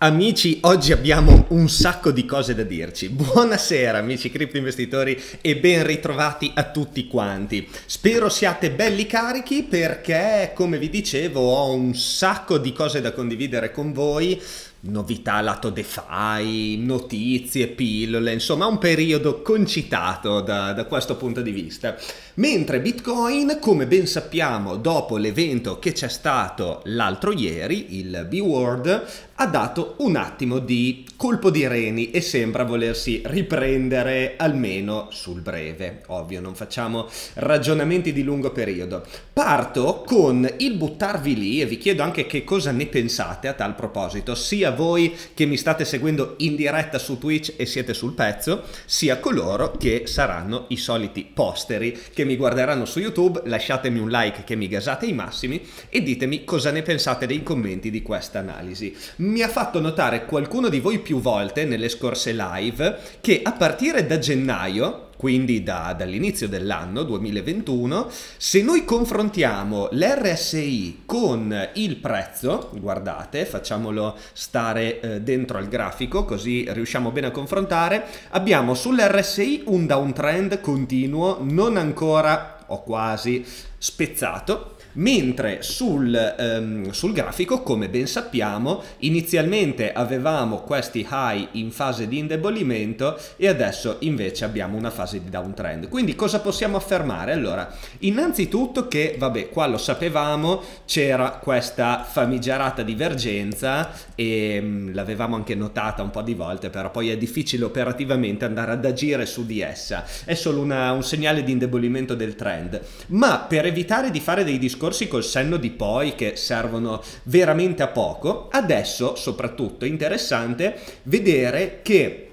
Amici, oggi abbiamo un sacco di cose da dirci. Buonasera amici criptoinvestitori e ben ritrovati a tutti quanti. Spero siate belli carichi perché, come vi dicevo, ho un sacco di cose da condividere con voi novità lato DeFi, notizie, pillole, insomma un periodo concitato da, da, questo punto di vista. Mentre Bitcoin, come ben sappiamo, dopo l'evento che c'è stato l'altro ieri, il B-Word, ha dato un attimo di colpo di reni e sembra volersi riprendere almeno sul breve. Ovvio, non facciamo ragionamenti di lungo periodo. Parto con il buttarvi lì e vi chiedo anche che cosa ne pensate a tal proposito, sia voi che mi state seguendo in diretta su Twitch e siete sul pezzo, sia coloro che saranno i soliti posteri che mi guarderanno su YouTube. Lasciatemi un like che mi gasate i massimi e ditemi cosa ne pensate dei commenti di questa analisi mi ha fatto notare qualcuno di voi più volte nelle scorse live che a partire da gennaio quindi da, dall'inizio dell'anno 2021, se noi confrontiamo l'RSI con il prezzo, guardate, facciamolo stare eh, dentro al grafico così riusciamo bene a confrontare, abbiamo sull'RSI un downtrend continuo non ancora o quasi spezzato mentre sul, um, sul grafico, come ben sappiamo, inizialmente avevamo questi high in fase di indebolimento e adesso invece abbiamo una fase di downtrend. Quindi cosa possiamo affermare? Allora, innanzitutto che, vabbè, qua lo sapevamo, c'era questa famigerata divergenza e mm, l'avevamo anche notata un po' di volte, però poi è difficile operativamente andare ad agire su di essa. È solo una, un segnale di indebolimento del trend. Ma per evitare di fare dei discorsi discorsi col senno di poi che servono veramente a poco, adesso soprattutto è interessante vedere che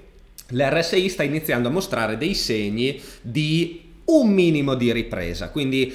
l'RSI sta iniziando a mostrare dei segni di un minimo di ripresa, quindi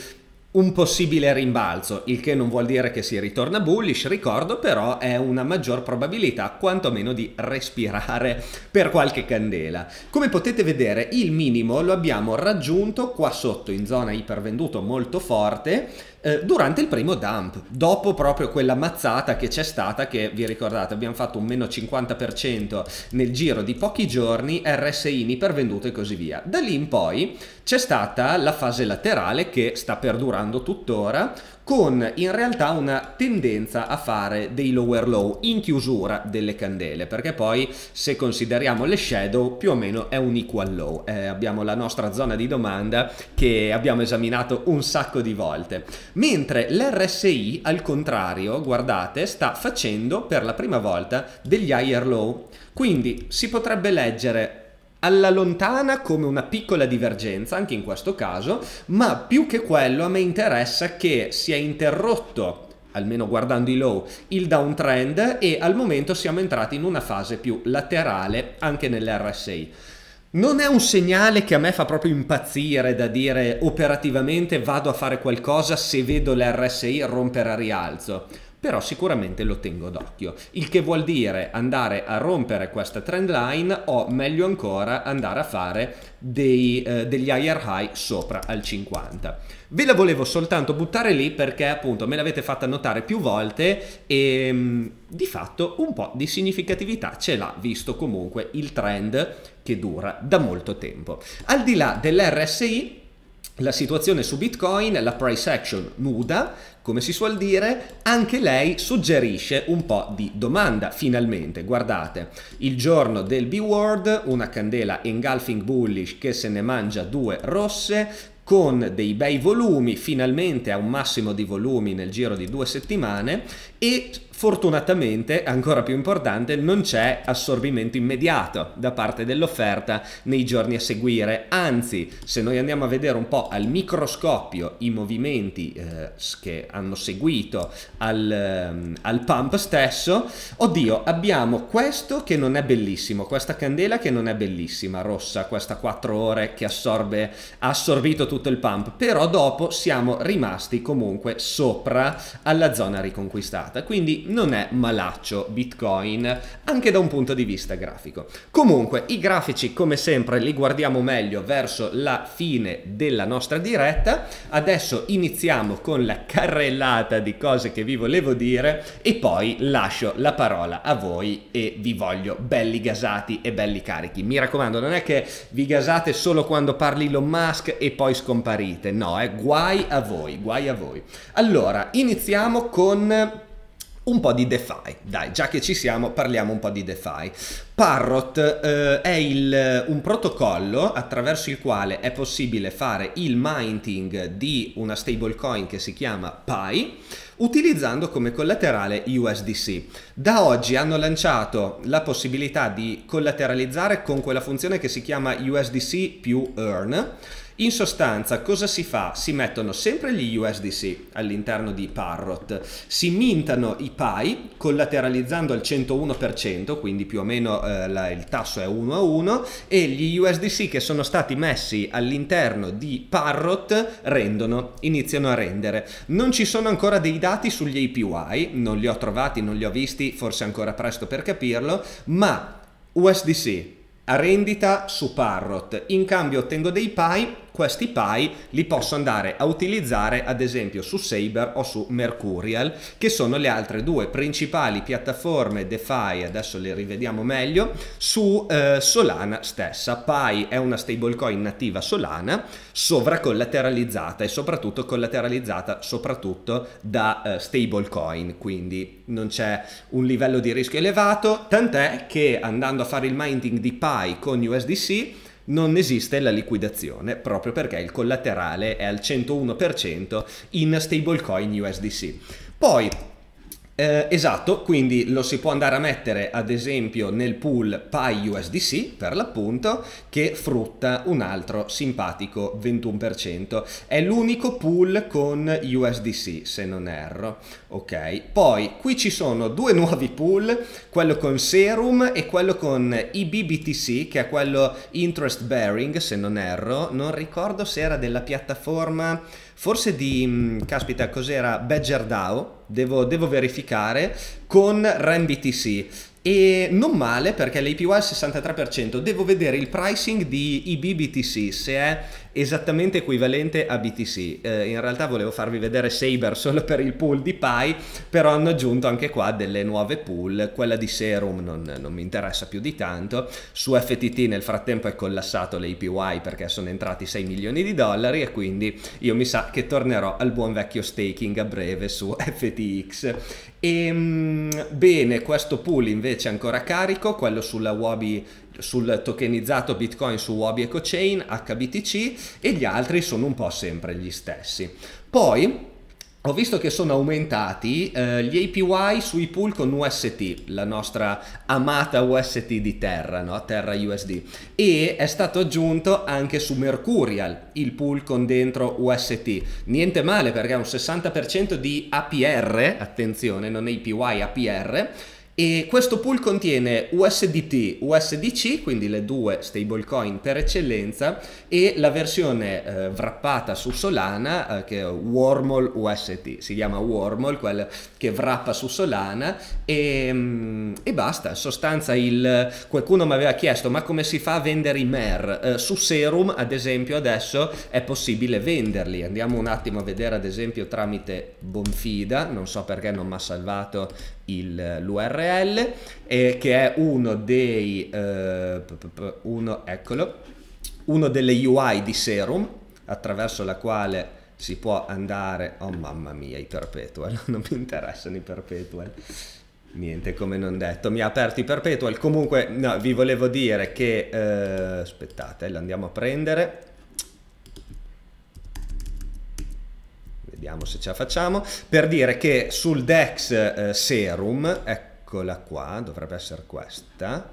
un possibile rimbalzo, il che non vuol dire che si ritorna bullish, ricordo però è una maggior probabilità quantomeno di respirare per qualche candela. Come potete vedere il minimo lo abbiamo raggiunto qua sotto in zona ipervenduto molto forte, eh, durante il primo dump, dopo proprio quella mazzata che c'è stata, che vi ricordate abbiamo fatto un meno 50% nel giro di pochi giorni, RSI, per venduto e così via. Da lì in poi c'è stata la fase laterale che sta perdurando tuttora, con in realtà una tendenza a fare dei lower low in chiusura delle candele perché poi se consideriamo le shadow più o meno è un equal low eh, abbiamo la nostra zona di domanda che abbiamo esaminato un sacco di volte mentre l'RSI al contrario guardate sta facendo per la prima volta degli higher low quindi si potrebbe leggere alla lontana come una piccola divergenza, anche in questo caso, ma più che quello a me interessa che sia interrotto almeno guardando i low, il downtrend e al momento siamo entrati in una fase più laterale anche nell'RSI. Non è un segnale che a me fa proprio impazzire da dire operativamente vado a fare qualcosa se vedo l'RSI rompere a rialzo però sicuramente lo tengo d'occhio, il che vuol dire andare a rompere questa trend line o meglio ancora andare a fare dei, eh, degli higher high sopra al 50. Ve la volevo soltanto buttare lì perché appunto me l'avete fatta notare più volte e mm, di fatto un po' di significatività ce l'ha visto comunque il trend che dura da molto tempo. Al di là dell'RSI la situazione su Bitcoin, la price action nuda, come si suol dire, anche lei suggerisce un po' di domanda finalmente. Guardate, il giorno del B-Word, una candela engulfing bullish che se ne mangia due rosse, con dei bei volumi, finalmente a un massimo di volumi nel giro di due settimane e Fortunatamente, ancora più importante, non c'è assorbimento immediato da parte dell'offerta nei giorni a seguire, anzi se noi andiamo a vedere un po' al microscopio i movimenti eh, che hanno seguito al, ehm, al pump stesso, oddio abbiamo questo che non è bellissimo, questa candela che non è bellissima, rossa, questa 4 ore che assorbe, ha assorbito tutto il pump, però dopo siamo rimasti comunque sopra alla zona riconquistata, quindi non è malaccio Bitcoin anche da un punto di vista grafico. Comunque i grafici come sempre li guardiamo meglio verso la fine della nostra diretta. Adesso iniziamo con la carrellata di cose che vi volevo dire e poi lascio la parola a voi e vi voglio belli gasati e belli carichi. Mi raccomando, non è che vi gasate solo quando parli Elon Musk e poi scomparite, no, eh? guai a voi, guai a voi. Allora, iniziamo con un po' di DeFi, dai, già che ci siamo parliamo un po' di DeFi. Parrot eh, è il, un protocollo attraverso il quale è possibile fare il minting di una stablecoin che si chiama Pi utilizzando come collaterale USDC. Da oggi hanno lanciato la possibilità di collateralizzare con quella funzione che si chiama USDC più Earn in sostanza cosa si fa? Si mettono sempre gli USDC all'interno di Parrot, si mintano i PAI collateralizzando al 101%, quindi più o meno eh, la, il tasso è 1 a 1 e gli USDC che sono stati messi all'interno di Parrot rendono, iniziano a rendere. Non ci sono ancora dei dati sugli APY, non li ho trovati, non li ho visti, forse ancora presto per capirlo, ma USDC a rendita su Parrot, in cambio ottengo dei PAI questi Pi li posso andare a utilizzare ad esempio su Saber o su Mercurial, che sono le altre due principali piattaforme DeFi, adesso le rivediamo meglio, su eh, Solana stessa. Pi è una stablecoin nativa Solana, sovracollateralizzata e soprattutto collateralizzata soprattutto da eh, stablecoin, quindi non c'è un livello di rischio elevato, tant'è che andando a fare il mining di Pi con USDC, non esiste la liquidazione proprio perché il collaterale è al 101% in stablecoin USDC. Poi eh, esatto, quindi lo si può andare a mettere ad esempio nel pool PyUSDC per l'appunto che frutta un altro simpatico 21%. È l'unico pool con USDC se non erro. Ok, poi qui ci sono due nuovi pool, quello con Serum e quello con IBBTC che è quello interest bearing se non erro. Non ricordo se era della piattaforma forse di, mm, caspita, cos'era? Badger DAO, devo, devo verificare, con RenBTC. E non male perché l'APY è al 63%, devo vedere il pricing di IBBTC, se è esattamente equivalente a BTC. Eh, in realtà volevo farvi vedere Saber solo per il pool di Pi, però hanno aggiunto anche qua delle nuove pool, quella di Serum non, non mi interessa più di tanto, su FTT nel frattempo è collassato l'APY perché sono entrati 6 milioni di dollari e quindi io mi sa che tornerò al buon vecchio staking a breve su FTX. E, ehm, bene, questo pool invece è ancora carico, quello sulla Wabi sul tokenizzato Bitcoin su Wabi EcoChain, HBTC e gli altri sono un po' sempre gli stessi. Poi ho visto che sono aumentati eh, gli APY sui pool con UST, la nostra amata UST di Terra, no? Terra USD, e è stato aggiunto anche su Mercurial il pool con dentro UST. Niente male perché è un 60% di APR, attenzione, non APY, APR e questo pool contiene USDT, USDC, quindi le due stablecoin per eccellenza, e la versione eh, wrappata su Solana, eh, che è Wormhole UST, si chiama Wormhole, quella che wrappa su Solana, e, mm, e basta. In sostanza, il, qualcuno mi aveva chiesto, ma come si fa a vendere i MER? Eh, su Serum, ad esempio, adesso è possibile venderli. Andiamo un attimo a vedere, ad esempio, tramite Bonfida, non so perché non mi ha salvato il, l'URL eh, che è uno dei eh, uno, eccolo, uno delle UI di Serum attraverso la quale si può andare oh mamma mia i perpetual non mi interessano i perpetual niente come non detto mi ha aperto i perpetual comunque no, vi volevo dire che eh, aspettate eh, lo andiamo a prendere vediamo se ce la facciamo, per dire che sul Dex eh, Serum, eccola qua, dovrebbe essere questa,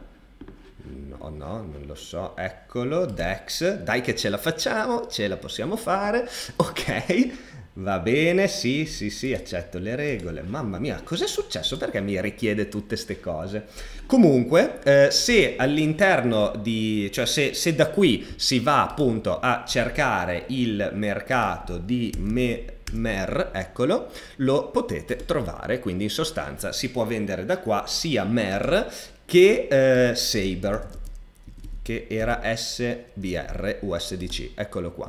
no no non lo so eccolo Dex dai che ce la facciamo ce la possiamo fare ok va bene sì sì sì accetto le regole mamma mia cos'è successo perché mi richiede tutte queste cose comunque eh, se all'interno di cioè se, se, da qui si va appunto a cercare il mercato di me MER, eccolo, lo potete trovare, quindi in sostanza si può vendere da qua sia MER che eh, Saber, che era SBR USDC, eccolo qua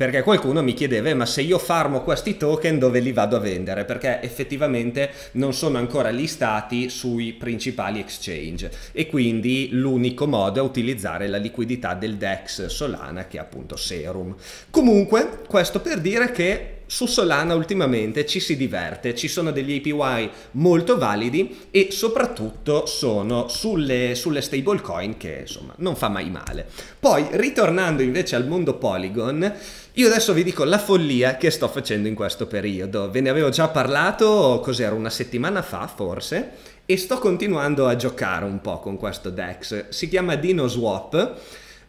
perché qualcuno mi chiedeva eh, ma se io farmo questi token dove li vado a vendere perché effettivamente non sono ancora listati sui principali exchange e quindi l'unico modo è utilizzare la liquidità del DEX Solana che è appunto Serum comunque questo per dire che su Solana ultimamente ci si diverte, ci sono degli APY molto validi e soprattutto sono sulle, sulle stablecoin che insomma non fa mai male. Poi ritornando invece al mondo Polygon, io adesso vi dico la follia che sto facendo in questo periodo, ve ne avevo già parlato cos'era una settimana fa forse e sto continuando a giocare un po' con questo DEX, si chiama Dino Swap.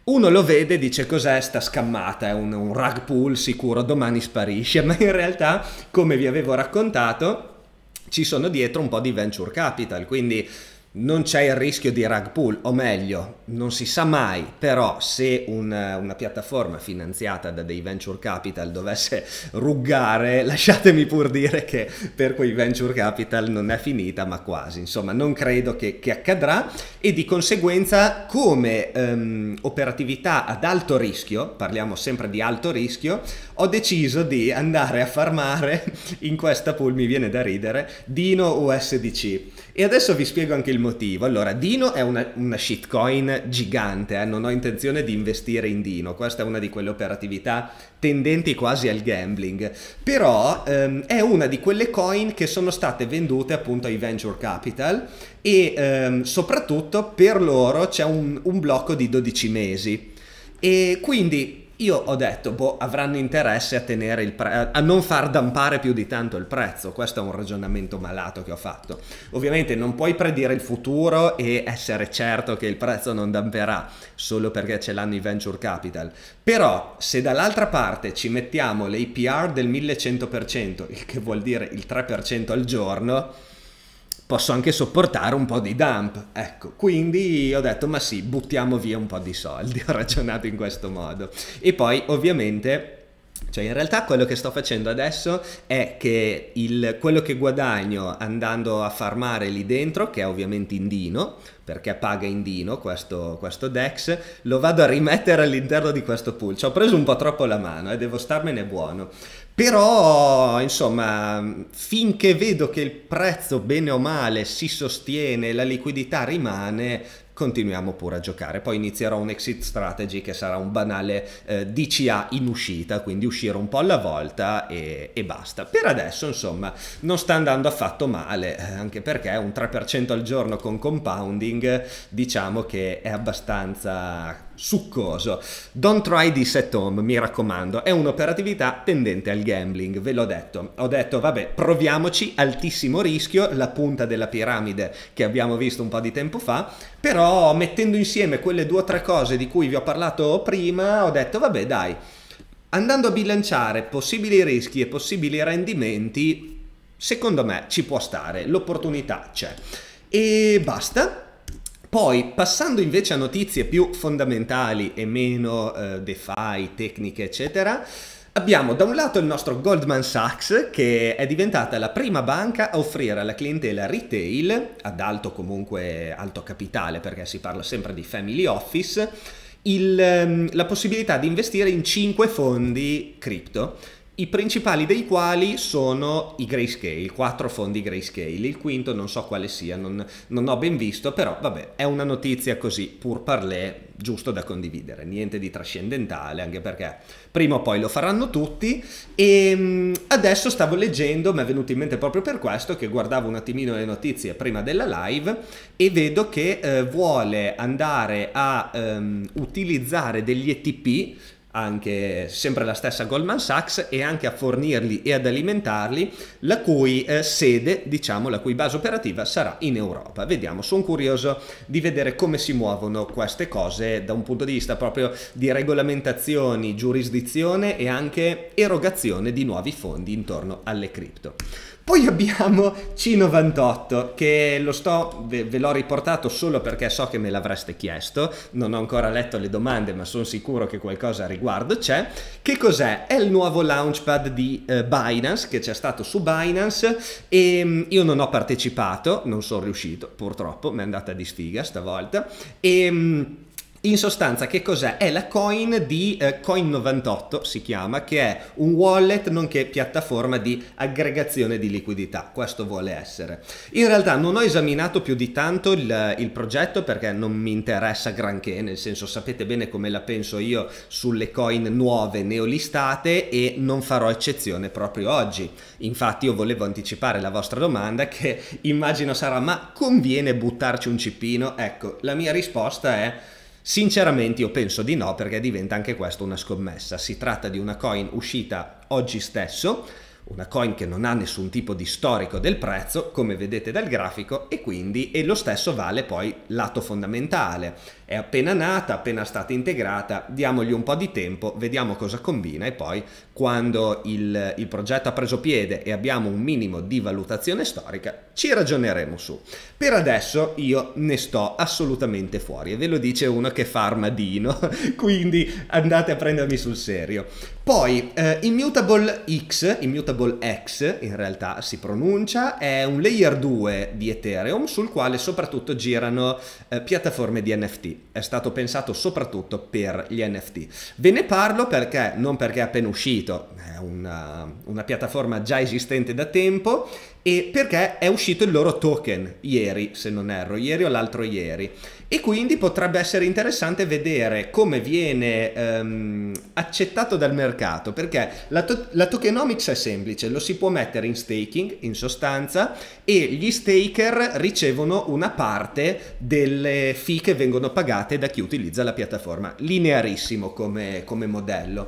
Uno lo vede e dice cos'è sta scammata, è un, un rug pull sicuro, domani sparisce, ma in realtà come vi avevo raccontato ci sono dietro un po' di venture capital, quindi non c'è il rischio di rug pull, o meglio, non si sa mai, però se una, una piattaforma finanziata da dei venture capital dovesse ruggare, lasciatemi pur dire che per quei venture capital non è finita, ma quasi, insomma non credo che, che accadrà e di conseguenza come ehm, operatività ad alto rischio, parliamo sempre di alto rischio, ho deciso di andare a farmare in questa pool, mi viene da ridere, Dino USDC e adesso vi spiego anche il motivo. Allora, Dino è una, una shitcoin gigante, eh? non ho intenzione di investire in Dino, questa è una di quelle operatività tendenti quasi al gambling, però ehm, è una di quelle coin che sono state vendute appunto ai venture capital e ehm, soprattutto per loro c'è un, un blocco di 12 mesi. E quindi io ho detto, boh, avranno interesse a tenere il pre- a non far dampare più di tanto il prezzo. Questo è un ragionamento malato che ho fatto. Ovviamente non puoi predire il futuro e essere certo che il prezzo non damperà solo perché ce l'hanno i venture capital. Però se dall'altra parte ci mettiamo l'APR del 1100%, il che vuol dire il 3% al giorno, posso anche sopportare un po' di dump. Ecco, quindi ho detto ma sì, buttiamo via un po' di soldi, ho ragionato in questo modo. E poi ovviamente cioè in realtà quello che sto facendo adesso è che il, quello che guadagno andando a farmare lì dentro, che è ovviamente in Dino, perché paga Indino questo, questo DEX, lo vado a rimettere all'interno di questo pool. Ci ho preso un po' troppo la mano e eh, devo starmene buono. Però, insomma, finché vedo che il prezzo bene o male si sostiene, la liquidità rimane, continuiamo pure a giocare. Poi inizierò un exit strategy che sarà un banale eh, DCA in uscita, quindi uscire un po' alla volta e, e, basta. Per adesso, insomma, non sta andando affatto male, eh, anche perché un 3% al giorno con compounding diciamo che è abbastanza succoso. Don't try this at home, mi raccomando, è un'operatività tendente al gambling, ve l'ho detto. Ho detto, vabbè, proviamoci, altissimo rischio, la punta della piramide che abbiamo visto un po' di tempo fa, però mettendo insieme quelle due o tre cose di cui vi ho parlato prima, ho detto, vabbè, dai, andando a bilanciare possibili rischi e possibili rendimenti, secondo me ci può stare, l'opportunità c'è. E basta, poi, passando invece a notizie più fondamentali e meno eh, DeFi, tecniche, eccetera, Abbiamo da un lato il nostro Goldman Sachs che è diventata la prima banca a offrire alla clientela retail, ad alto comunque alto capitale perché si parla sempre di family office, il, ehm, la possibilità di investire in 5 fondi cripto i principali dei quali sono i grayscale, quattro fondi grayscale, il quinto non so quale sia, non, non ho ben visto, però vabbè, è una notizia così, pur parlè, giusto da condividere, niente di trascendentale, anche perché prima o poi lo faranno tutti e ehm, adesso stavo leggendo, mi è venuto in mente proprio per questo che guardavo un attimino le notizie prima della live e vedo che eh, vuole andare a ehm, utilizzare degli ETP anche sempre la stessa Goldman Sachs e anche a fornirli e ad alimentarli la cui eh, sede diciamo la cui base operativa sarà in Europa vediamo sono curioso di vedere come si muovono queste cose da un punto di vista proprio di regolamentazioni giurisdizione e anche erogazione di nuovi fondi intorno alle cripto poi abbiamo C98 che lo sto, ve, ve l'ho riportato solo perché so che me l'avreste chiesto, non ho ancora letto le domande ma sono sicuro che qualcosa a riguardo c'è. Che cos'è? È il nuovo launchpad di eh, Binance che c'è stato su Binance e mm, io non ho partecipato, non sono riuscito purtroppo, mi è andata di sfiga stavolta. E, mm, in sostanza, che cos'è? È la coin di eh, Coin98, si chiama, che è un wallet nonché piattaforma di aggregazione di liquidità. Questo vuole essere. In realtà non ho esaminato più di tanto il, il progetto perché non mi interessa granché, nel senso sapete bene come la penso io sulle coin nuove neolistate e non farò eccezione proprio oggi. Infatti io volevo anticipare la vostra domanda che immagino sarà ma conviene buttarci un cipino? Ecco, la mia risposta è Sinceramente io penso di no perché diventa anche questo una scommessa. Si tratta di una coin uscita oggi stesso, una coin che non ha nessun tipo di storico del prezzo, come vedete dal grafico, e quindi e lo stesso vale poi lato fondamentale è appena nata, appena stata integrata, diamogli un po' di tempo, vediamo cosa combina e poi quando il, il progetto ha preso piede e abbiamo un minimo di valutazione storica ci ragioneremo su. Per adesso io ne sto assolutamente fuori e ve lo dice uno che fa armadino, quindi andate a prendermi sul serio. Poi eh, Immutable X, Immutable X in realtà si pronuncia, è un layer 2 di Ethereum sul quale soprattutto girano eh, piattaforme di NFT è stato pensato soprattutto per gli NFT. Ve ne parlo perché, non perché è appena uscito, è una, eh, una piattaforma già esistente da tempo e perché è uscito il loro token ieri, se non erro, ieri o l'altro ieri. E quindi potrebbe essere interessante vedere come viene ehm, accettato dal mercato, perché la, to- la tokenomics è semplice, lo si può mettere in staking in sostanza e gli staker ricevono una parte delle fee che vengono pagate da chi utilizza la piattaforma, linearissimo come, come modello.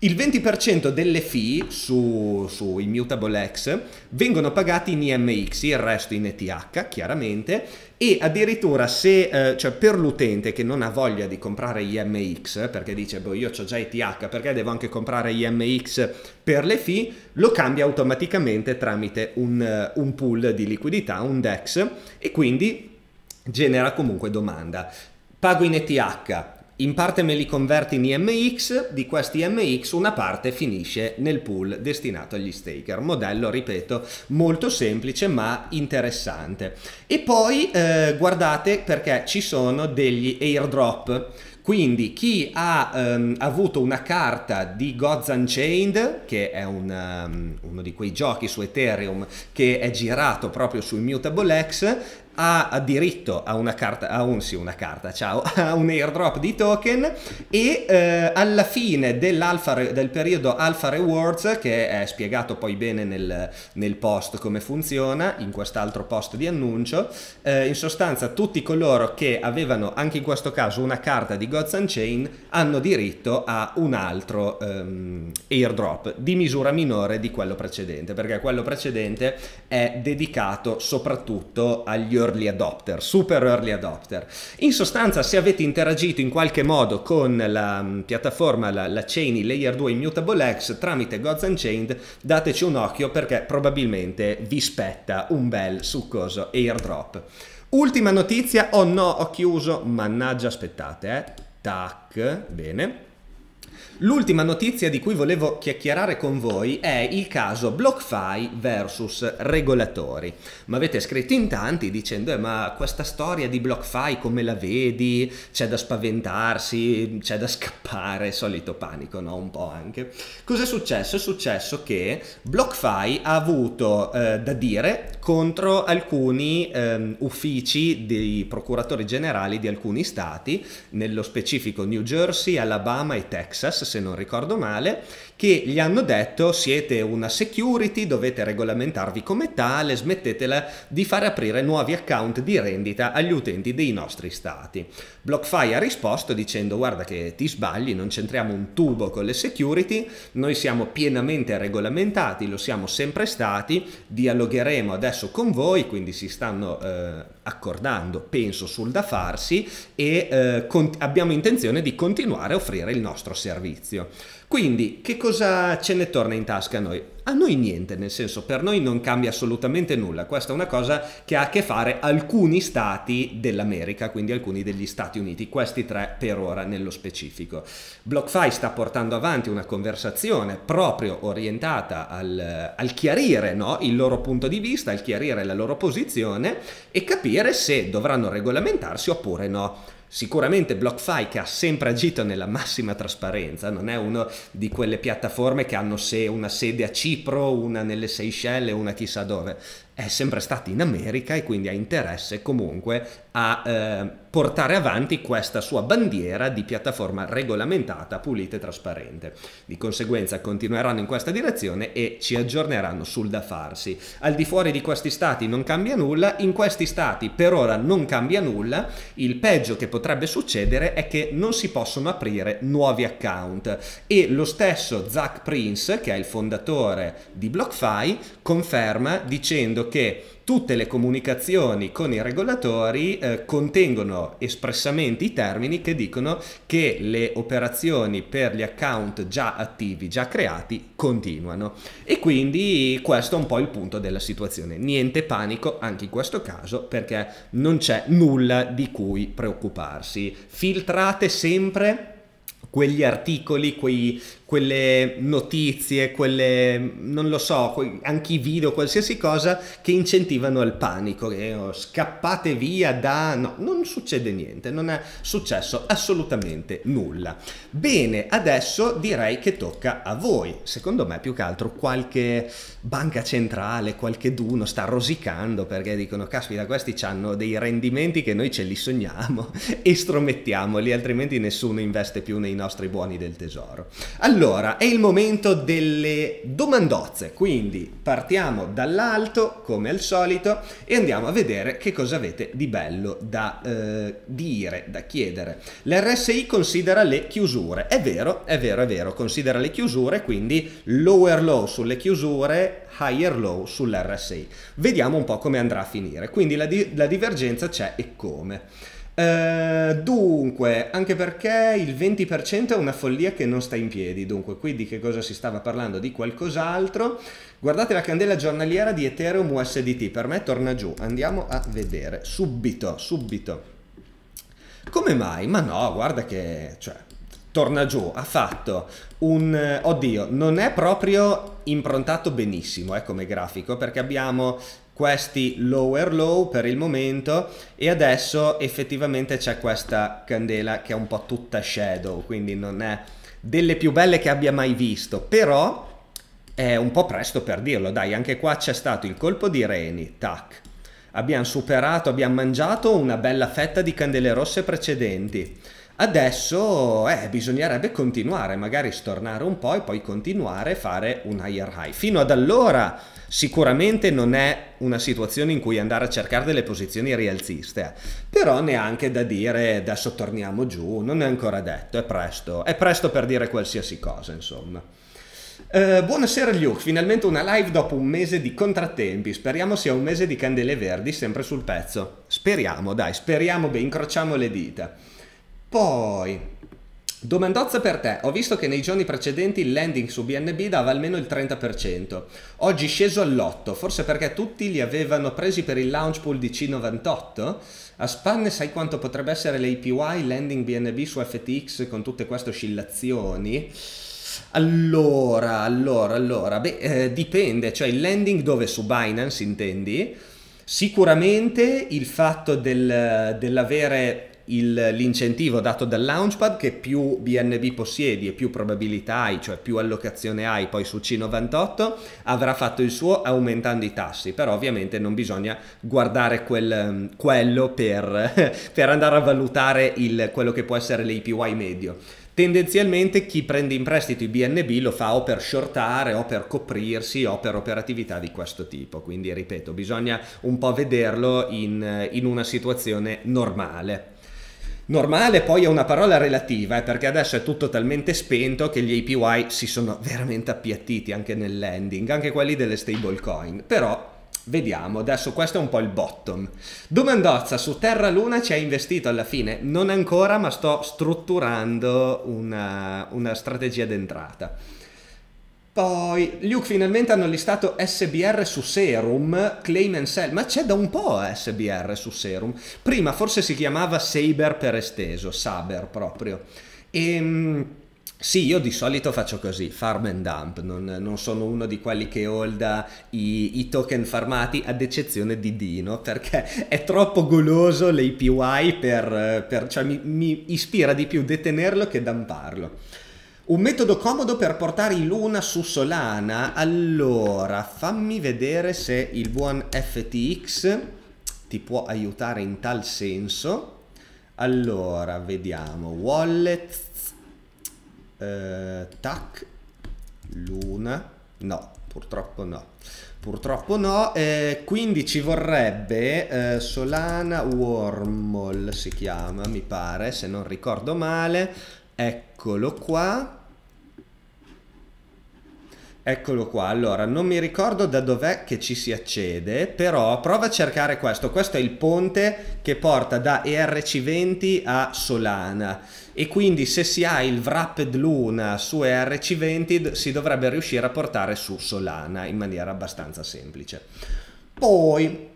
Il 20% delle fee su, su Immutable X vengono pagate in IMX, il resto in ETH chiaramente e addirittura se eh, cioè per l'utente che non ha voglia di comprare IMX perché dice boh io ho già ETH perché devo anche comprare IMX per le fee lo cambia automaticamente tramite un, eh, un pool di liquidità un DEX e quindi genera comunque domanda pago in ETH in parte me li converti in IMX, di questi IMX una parte finisce nel pool destinato agli staker. Modello, ripeto, molto semplice ma interessante. E poi eh, guardate perché ci sono degli airdrop. Quindi chi ha um, avuto una carta di Gods Unchained, che è un, um, uno di quei giochi su Ethereum che è girato proprio su Immutable X, ha diritto a una carta, a un, sì, una carta, ciao, a un airdrop di token e eh, alla fine del periodo Alpha Rewards, che è spiegato poi bene nel, nel post come funziona, in quest'altro post di annuncio, eh, in sostanza tutti coloro che avevano anche in questo caso una carta di Gods and Chain hanno diritto a un altro ehm, airdrop di misura minore di quello precedente, perché quello precedente è dedicato soprattutto agli early adopter, super early adopter. In sostanza, se avete interagito in qualche modo con la mm, piattaforma, la, la Chainy Layer 2 Immutable X tramite Gods Unchained, dateci un occhio perché probabilmente vi spetta un bel succoso airdrop. Ultima notizia, oh no, ho chiuso, mannaggia, aspettate, eh. Tac, bene. L'ultima notizia di cui volevo chiacchierare con voi è il caso BlockFi versus regolatori. Mi avete scritto in tanti dicendo eh, ma questa storia di BlockFi come la vedi? C'è da spaventarsi, c'è da scappare, solito panico, no? Un po' anche. Cos'è successo? È successo che BlockFi ha avuto eh, da dire contro alcuni eh, uffici dei procuratori generali di alcuni stati, nello specifico New Jersey, Alabama e Texas se non ricordo male, che gli hanno detto siete una security, dovete regolamentarvi come tale, smettetela di fare aprire nuovi account di rendita agli utenti dei nostri stati. BlockFi ha risposto dicendo guarda che ti sbagli, non c'entriamo un tubo con le security, noi siamo pienamente regolamentati, lo siamo sempre stati, dialogheremo adesso con voi, quindi si stanno eh, accordando, penso, sul da farsi e eh, abbiamo intenzione di continuare a offrire il nostro servizio. Quindi che cosa cosa ce ne torna in tasca a noi? A noi niente, nel senso per noi non cambia assolutamente nulla. Questa è una cosa che ha a che fare alcuni stati dell'America, quindi alcuni degli Stati Uniti, questi tre per ora nello specifico. BlockFi sta portando avanti una conversazione proprio orientata al, al chiarire no? il loro punto di vista, al chiarire la loro posizione e capire se dovranno regolamentarsi oppure no. Sicuramente BlockFi che ha sempre agito nella massima trasparenza, non è una di quelle piattaforme che hanno se una sede a Cipro, una nelle Seychelles, una chissà dove, è sempre stato in America e quindi ha interesse comunque a eh, portare avanti questa sua bandiera di piattaforma regolamentata, pulita e trasparente. Di conseguenza continueranno in questa direzione e ci aggiorneranno sul da farsi. Al di fuori di questi stati non cambia nulla, in questi stati per ora non cambia nulla, il peggio che potrebbe succedere è che non si possono aprire nuovi account e lo stesso Zach Prince, che è il fondatore di BlockFi, conferma dicendo che tutte le comunicazioni con i regolatori eh, contengono espressamente i termini che dicono che le operazioni per gli account già attivi, già creati, continuano. E quindi questo è un po' il punto della situazione. Niente panico anche in questo caso perché non c'è nulla di cui preoccuparsi. Filtrate sempre quegli articoli, quei, quelle notizie, quelle, non lo so, anche i video, qualsiasi cosa che incentivano il panico, che oh, scappate via da... No, non succede niente, non è successo assolutamente nulla. Bene, adesso direi che tocca a voi. Secondo me più che altro qualche banca centrale, qualche duno sta rosicando perché dicono, caspita, questi hanno dei rendimenti che noi ce li sogniamo e stromettiamoli, altrimenti nessuno investe più nei nostri buoni del tesoro. Allora, allora, è il momento delle domandozze, quindi partiamo dall'alto come al solito e andiamo a vedere che cosa avete di bello da eh, dire, da chiedere. L'RSI considera le chiusure, è vero, è vero, è vero, considera le chiusure, quindi lower low sulle chiusure, higher low sull'RSI. Vediamo un po' come andrà a finire, quindi la, di la divergenza c'è e come. Eh, dunque, anche perché il 20% è una follia che non sta in piedi, dunque qui di che cosa si stava parlando? Di qualcos'altro. Guardate la candela giornaliera di Ethereum USDT, per me torna giù, andiamo a vedere, subito, subito. Come mai? Ma no, guarda che... Cioè, torna giù, ha fatto un... Oddio, non è proprio improntato benissimo eh, come grafico perché abbiamo questi lower low per il momento e adesso effettivamente c'è questa candela che è un po' tutta shadow, quindi non è delle più belle che abbia mai visto, però è un po' presto per dirlo, dai, anche qua c'è stato il colpo di reni, tac. Abbiamo superato, abbiamo mangiato una bella fetta di candele rosse precedenti Adesso eh, bisognerebbe continuare, magari stornare un po' e poi continuare a fare un higher high. Fino ad allora sicuramente non è una situazione in cui andare a cercare delle posizioni rialziste, però neanche da dire adesso torniamo giù, non è ancora detto, è presto, è presto per dire qualsiasi cosa insomma. Eh, buonasera Luke, finalmente una live dopo un mese di contrattempi, speriamo sia un mese di candele verdi sempre sul pezzo, speriamo dai, speriamo beh, incrociamo le dita. Poi, Domandozza per te, ho visto che nei giorni precedenti il landing su BNB dava almeno il 30%, oggi sceso all'8, forse perché tutti li avevano presi per il launch pool di C98? A spanne sai quanto potrebbe essere l'APY landing BNB su FTX con tutte queste oscillazioni? Allora, allora, allora, beh, eh, dipende, cioè il landing dove su Binance intendi? Sicuramente il fatto del, dell'avere il, l'incentivo dato dal Launchpad che più BNB possiedi e più probabilità hai, cioè più allocazione hai poi su C98, avrà fatto il suo aumentando i tassi, però ovviamente non bisogna guardare quel, mm, quello per, per, andare a valutare il, quello che può essere l'APY medio. Tendenzialmente chi prende in prestito i BNB lo fa o per shortare o per coprirsi o per operatività di questo tipo, quindi ripeto, bisogna un po' vederlo in, in una situazione normale. Normale poi è una parola relativa, eh, perché adesso è tutto talmente spento che gli APY si sono veramente appiattiti anche nel lending, anche quelli delle stablecoin. Però Vediamo, adesso questo è un po' il bottom. Domandozza, su Terra Luna ci hai investito alla fine? Non ancora, ma sto strutturando una, una strategia d'entrata. Poi Luke finalmente hanno listato SBR su Serum, Claim and Sell, ma c'è da un po' SBR su Serum. Prima forse si chiamava Saber per esteso, Saber proprio. E, ehm, sì, io di solito faccio così, farm and dump, non, non sono uno di quelli che holda i, i, token farmati, ad eccezione di Dino, perché è troppo goloso l'APY per... per cioè mi, mi ispira di più detenerlo che dumparlo. Un metodo comodo per portare in luna su Solana. Allora, fammi vedere se il buon FTX ti può aiutare in tal senso. Allora, vediamo. Wallet. Eh, tac. Luna. No, purtroppo no. Purtroppo no. Eh, quindi ci vorrebbe eh, Solana Wormhole si chiama, mi pare, se non ricordo male Eccolo qua. Eccolo qua, allora non mi ricordo da dov'è che ci si accede, però prova a cercare questo, questo è il ponte che porta da ERC20 a Solana e quindi se si ha il Wrapped Luna su ERC20 si dovrebbe riuscire a portare su Solana in maniera abbastanza semplice. Poi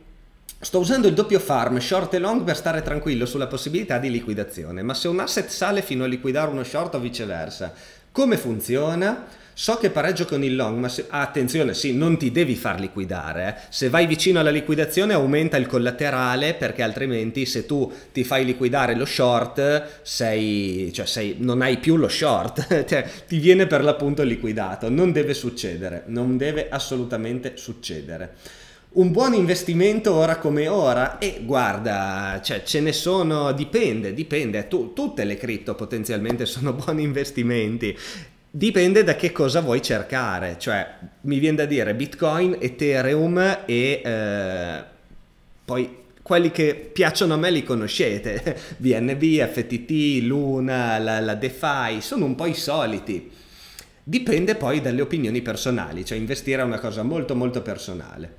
Sto usando il doppio farm, short e long per stare tranquillo sulla possibilità di liquidazione, ma se un asset sale fino a liquidare uno short o viceversa, come funziona? So che pareggio con il long, ma se... ah, attenzione, sì, non ti devi far liquidare. Eh. Se vai vicino alla liquidazione aumenta il collaterale perché altrimenti se tu ti fai liquidare lo short, sei... Cioè, sei... non hai più lo short, cioè, ti viene per l'appunto liquidato. Non deve succedere, non deve assolutamente succedere un buon investimento ora come ora e guarda, cioè, ce ne sono, dipende, dipende, tu, tutte le cripto potenzialmente sono buoni investimenti. Dipende da che cosa vuoi cercare, cioè mi viene da dire Bitcoin, Ethereum e eh, poi quelli che piacciono a me li conoscete, BNB, FTT, Luna, la, la DeFi, sono un po' i soliti. Dipende poi dalle opinioni personali, cioè investire è una cosa molto molto personale.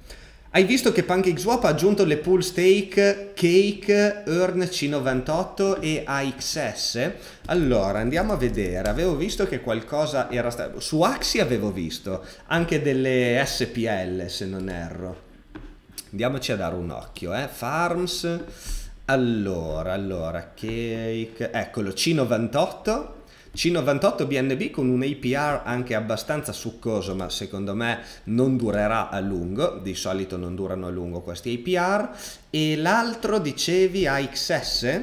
Hai visto che PancakeSwap ha aggiunto le pool stake Cake Earn C98 e AXS? Allora, andiamo a vedere. Avevo visto che qualcosa era stato... Su Axi avevo visto anche delle SPL, se non erro. Andiamoci a dare un occhio, eh. Farms. Allora, allora, Cake... Eccolo, C98 c98 BNB con un APR anche abbastanza succoso, ma secondo me non durerà a lungo, di solito non durano a lungo questi APR, e l'altro dicevi AXS,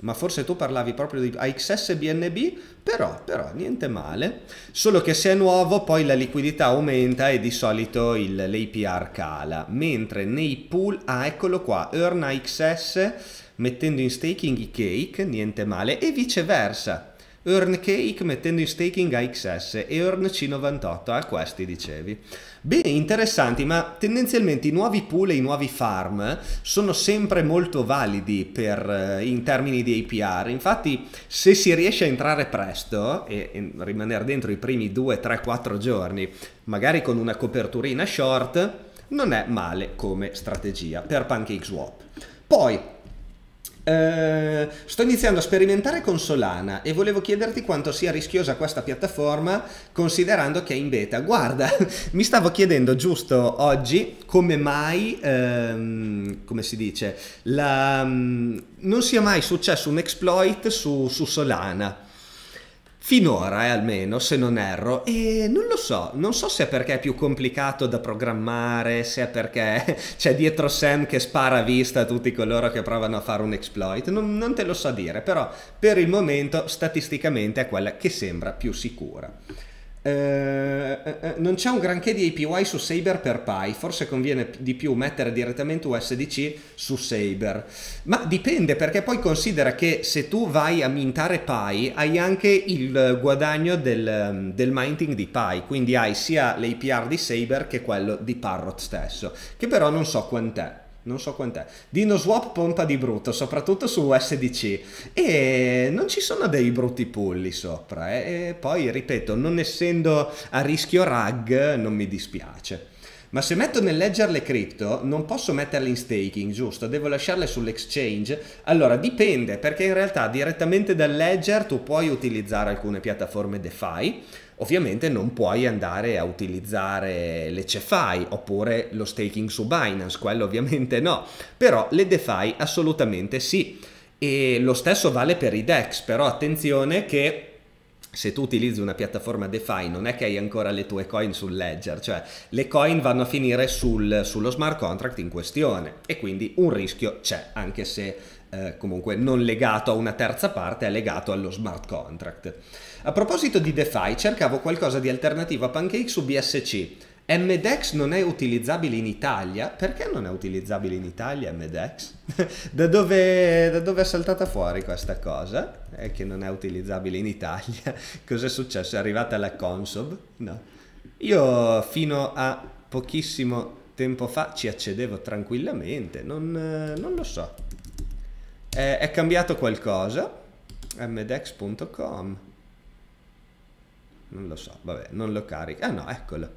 ma forse tu parlavi proprio di AXS BNB, però, però niente male, solo che se è nuovo poi la liquidità aumenta e di solito il, l'APR cala, mentre nei pool, ah eccolo qua, Earn AXS mettendo in staking i cake, niente male, e viceversa, Earn Cake mettendo in staking AXS e Earn C98 a questi dicevi. Bene, interessanti, ma tendenzialmente i nuovi pool e i nuovi farm sono sempre molto validi per, eh, in termini di APR. Infatti, se si riesce a entrare presto e, e rimanere dentro i primi 2, 3, 4 giorni, magari con una coperturina short, non è male come strategia per PancakeSwap. Poi eh, sto iniziando a sperimentare con Solana e volevo chiederti quanto sia rischiosa questa piattaforma considerando che è in beta. Guarda, mi stavo chiedendo giusto oggi come mai, ehm, come si dice, la, mm, non sia mai successo un exploit su, su Solana Finora eh, almeno, se non erro, e non lo so, non so se è perché è più complicato da programmare, se è perché c'è dietro Sam che spara a vista a tutti coloro che provano a fare un exploit, non, non, te lo so dire, però per il momento statisticamente è quella che sembra più sicura. Eh, eh, eh, non c'è un granché di API su Saber per Pi, forse conviene di più mettere direttamente USDC su Saber, ma dipende perché poi considera che se tu vai a mintare Pi hai anche il guadagno del, del minting di Pi, quindi hai sia l'APR di Saber che quello di Parrot stesso, che però non so quant'è non so quant'è. Dino Swap pompa di brutto, soprattutto su USDC. E non ci sono dei brutti pulli sopra. Eh? E poi, ripeto, non essendo a rischio RAG, non mi dispiace. Ma se metto nel ledger le cripto, non posso metterle in staking, giusto? Devo lasciarle sull'exchange? Allora, dipende, perché in realtà direttamente dal ledger tu puoi utilizzare alcune piattaforme DeFi, Ovviamente non puoi andare a utilizzare le CeFi oppure lo staking su Binance, quello ovviamente no, però le DeFi assolutamente sì. E lo stesso vale per i DEX, però attenzione che se tu utilizzi una piattaforma DeFi non è che hai ancora le tue coin sul ledger, cioè le coin vanno a finire sul, sullo smart contract in questione e quindi un rischio c'è, anche se eh, comunque non legato a una terza parte, è legato allo smart contract. A proposito di DeFi, cercavo qualcosa di alternativo a Pancake su BSC. MDEX non è utilizzabile in Italia. Perché non è utilizzabile in Italia MDEX? da, dove, da dove è saltata fuori questa cosa? È che non è utilizzabile in Italia. Cos'è successo? È arrivata la Consob? No. Io fino a pochissimo tempo fa ci accedevo tranquillamente, non, non lo so. È, è cambiato qualcosa? mdex.com non lo so, vabbè, non lo carica. Ah no, eccolo.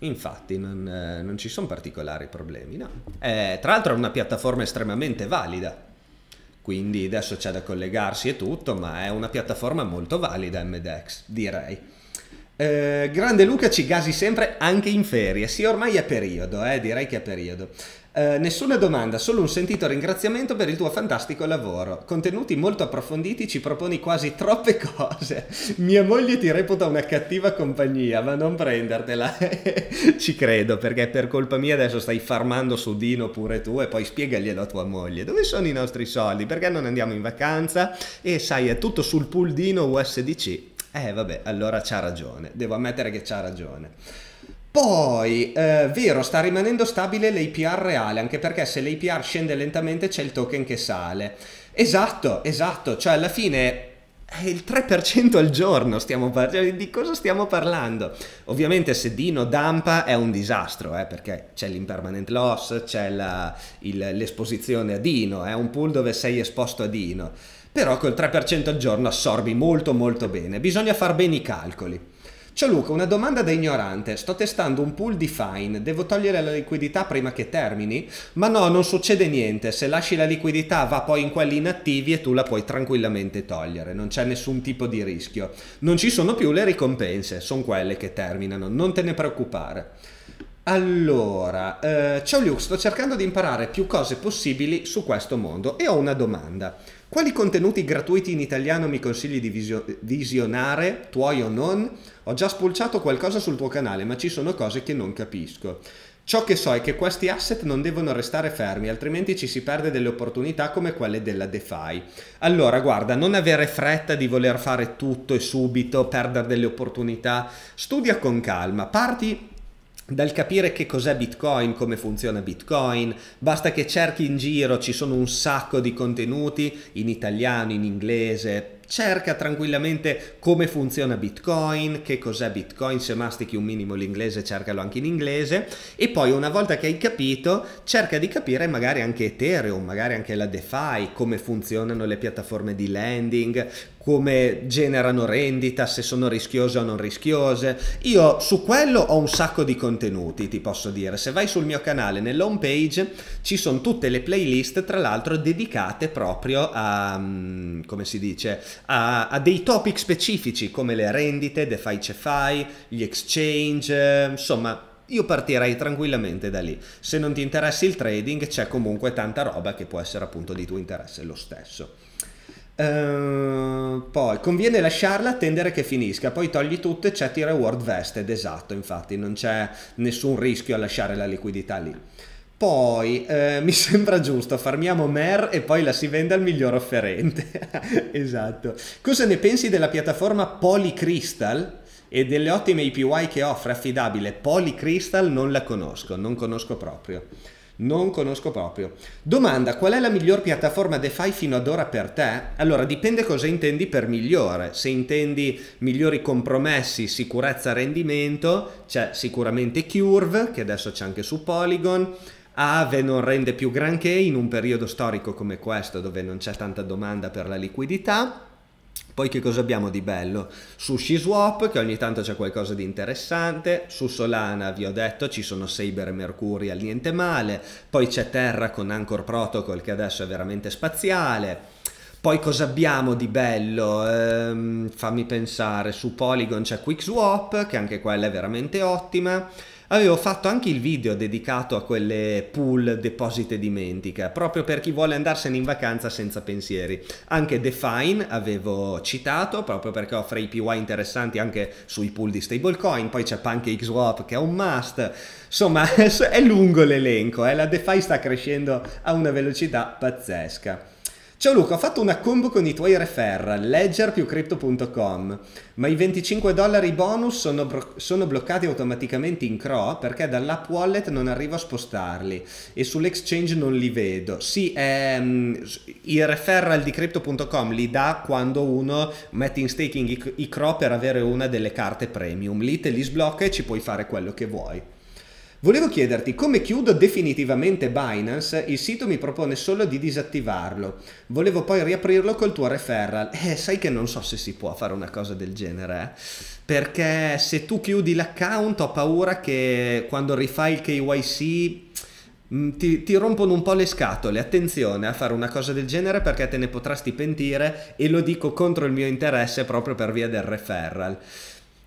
Infatti non, eh, non ci sono particolari problemi, no. Eh, tra l'altro è una piattaforma estremamente valida, quindi adesso c'è da collegarsi e tutto, ma è una piattaforma molto valida MDEX, direi. Eh, grande Luca ci gasi sempre anche in ferie, sì ormai è periodo, eh, direi che è periodo. Eh, nessuna domanda, solo un sentito ringraziamento per il tuo fantastico lavoro. Contenuti molto approfonditi, ci proponi quasi troppe cose. Mia moglie ti reputa una cattiva compagnia, ma non prendertela. ci credo, perché per colpa mia adesso stai farmando su Dino pure tu e poi spiegaglielo a tua moglie. Dove sono i nostri soldi? Perché non andiamo in vacanza? E sai, è tutto sul pool Dino USDC. Eh vabbè, allora c'ha ragione, devo ammettere che c'ha ragione. Poi, eh, vero, sta rimanendo stabile l'APR reale, anche perché se l'APR scende lentamente c'è il token che sale. Esatto, esatto, cioè alla fine è il 3% al giorno, stiamo parlando cioè, di cosa stiamo parlando? Ovviamente se Dino dampa è un disastro, eh, perché c'è l'impermanent loss, c'è l'esposizione a Dino, è eh, un pool dove sei esposto a Dino, però col 3% al giorno assorbi molto molto bene, bisogna fare bene i calcoli. Ciao Luca, una domanda da ignorante. Sto testando un pool di fine, devo togliere la liquidità prima che termini? Ma no, non succede niente, se lasci la liquidità va poi in quelli inattivi e tu la puoi tranquillamente togliere, non c'è nessun tipo di rischio. Non ci sono più le ricompense, sono quelle che terminano, non te ne preoccupare. Allora, eh, ciao Luke, sto cercando di imparare più cose possibili su questo mondo e ho una domanda. Quali contenuti gratuiti in italiano mi consigli di visionare, tuoi o non? Ho già spulciato qualcosa sul tuo canale, ma ci sono cose che non capisco. Ciò che so è che questi asset non devono restare fermi, altrimenti ci si perde delle opportunità come quelle della DeFi. Allora, guarda, non avere fretta di voler fare tutto e subito, perdere delle opportunità, studia con calma, parti dal capire che cos'è Bitcoin, come funziona Bitcoin, basta che cerchi in giro, ci sono un sacco di contenuti in italiano, in inglese, cerca tranquillamente come funziona Bitcoin, che cos'è Bitcoin, se mastichi un minimo l'inglese cercalo anche in inglese e poi una volta che hai capito cerca di capire magari anche Ethereum, magari anche la DeFi, come funzionano le piattaforme di lending, come generano rendita, se sono rischiose o non rischiose. Io su quello ho un sacco di contenuti, ti posso dire. Se vai sul mio canale, nell'home page ci sono tutte le playlist, tra l'altro dedicate proprio a, mm, come si dice, a, a dei topic specifici come le rendite, DeFi CeFi, gli exchange, eh, insomma io partirei tranquillamente da lì. Se non ti interessa il trading c'è comunque tanta roba che può essere appunto di tuo interesse lo stesso. Uh, poi conviene lasciarla attendere che finisca, poi togli tutto e c'è T-Reward Vested, esatto, infatti non c'è nessun rischio a lasciare la liquidità lì. Poi eh, mi sembra giusto, farmiamo Mer e poi la si vende al miglior offerente. esatto. Cosa ne pensi della piattaforma Polycrystal e delle ottime API che offre? Affidabile. Polycrystal non la conosco, non conosco proprio. Non conosco proprio. Domanda, qual è la miglior piattaforma DeFi fino ad ora per te? Allora, dipende cosa intendi per migliore. Se intendi migliori compromessi, sicurezza, rendimento, c'è sicuramente Curve, che adesso c'è anche su Polygon Ave non rende più granché in un periodo storico come questo dove non c'è tanta domanda per la liquidità. Poi che cosa abbiamo di bello? Sushi Swap, che ogni tanto c'è qualcosa di interessante, su Solana vi ho detto ci sono Saber e Mercurial, niente male, poi c'è Terra con Anchor Protocol che adesso è veramente spaziale, poi cosa abbiamo di bello? Ehm, fammi pensare, su Polygon c'è Quick Swap, che anche quella è veramente ottima. Avevo fatto anche il video dedicato a quelle pool deposite dimentica, proprio per chi vuole andarsene in vacanza senza pensieri. Anche Define avevo citato, proprio perché offre i PY interessanti anche sui pool di stablecoin, poi c'è PancakeSwap che è un must, insomma è lungo l'elenco, eh? la DeFi sta crescendo a una velocità pazzesca. Ciao Luca, ho fatto una combo con i tuoi refer, crypto.com, ma i 25 dollari bonus sono, sono, bloccati automaticamente in CRO perché dall'app wallet non arrivo a spostarli e sull'exchange non li vedo. Sì, ehm, i referral di crypto.com li dà quando uno mette in staking i, i CRO per avere una delle carte premium, lì te li sblocca e ci puoi fare quello che vuoi. Volevo chiederti come chiudo definitivamente Binance, il sito mi propone solo di disattivarlo. Volevo poi riaprirlo col tuo referral. Eh, sai che non so se si può fare una cosa del genere, eh? Perché se tu chiudi l'account ho paura che quando rifai il KYC mm, ti, ti, rompono un po' le scatole, attenzione a fare una cosa del genere perché te ne potresti pentire e lo dico contro il mio interesse proprio per via del referral.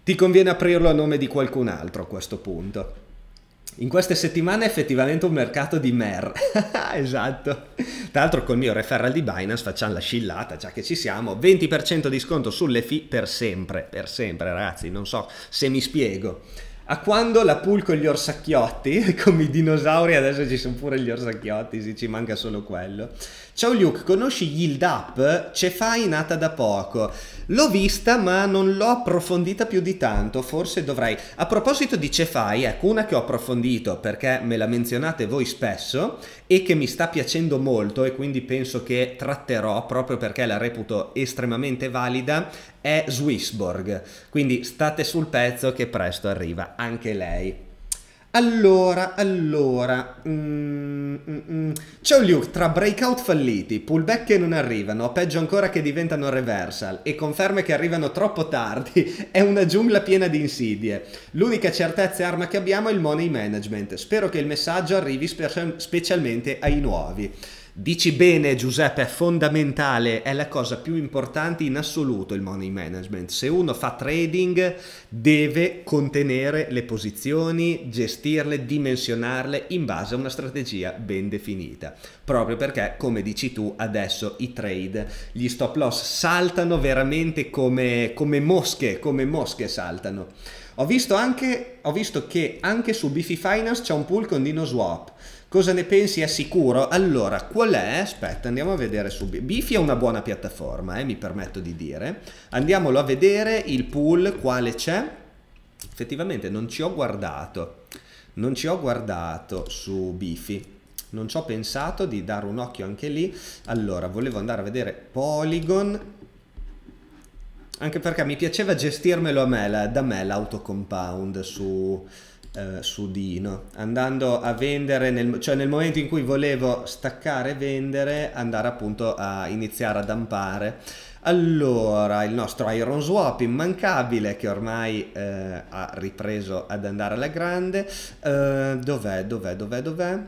Ti conviene aprirlo a nome di qualcun altro a questo punto. In queste settimane è effettivamente un mercato di mer. esatto. Tra l'altro col mio referral di Binance facciamo la scillata, già che ci siamo, 20% di sconto sulle fee per sempre, per sempre ragazzi, non so se mi spiego. A quando la pool con gli orsacchiotti? Come i dinosauri adesso ci sono pure gli orsacchiotti, sì, ci manca solo quello. Ciao Luke, conosci Yield Up? Cefai nata da poco. L'ho vista ma non l'ho approfondita più di tanto, forse dovrei. A proposito di Cefai, ecco una che ho approfondito perché me la menzionate voi spesso e che mi sta piacendo molto e quindi penso che tratterò proprio perché la reputo estremamente valida, è Swissborg. Quindi state sul pezzo che presto arriva anche lei. Allora, allora, mm, mm, mm. c'è un tra breakout falliti, pullback che non arrivano, peggio ancora che diventano reversal e conferme che arrivano troppo tardi, è una giungla piena di insidie. L'unica certezza e arma che abbiamo è il money management, spero che il messaggio arrivi specialmente ai nuovi. Dici bene Giuseppe, è fondamentale, è la cosa più importante in assoluto il money management. Se uno fa trading deve contenere le posizioni, gestirle, dimensionarle in base a una strategia ben definita. Proprio perché, come dici tu, adesso i trade, gli stop loss saltano veramente come, come mosche, come mosche saltano. Ho visto, anche, ho visto che anche su Bifi Finance c'è un pool con Dino Swap Cosa ne pensi? È sicuro? Allora, qual è? Aspetta, andiamo a vedere subito. Bifi è una buona piattaforma, eh, mi permetto di dire. Andiamolo a vedere il pool, quale c'è. Effettivamente non ci ho guardato, non ci ho guardato su Bifi. Non ci ho pensato di dare un occhio anche lì. Allora, volevo andare a vedere Polygon, anche perché mi piaceva gestirmelo a me, la, da me l'autocompound su, eh, su Dino, andando a vendere, nel, cioè nel momento in cui volevo staccare vendere, andare appunto a iniziare a dampare. Allora, il nostro Iron Swap immancabile che ormai eh, ha ripreso ad andare alla grande. Eh, dov'è, dov'è, dov'è, dov'è?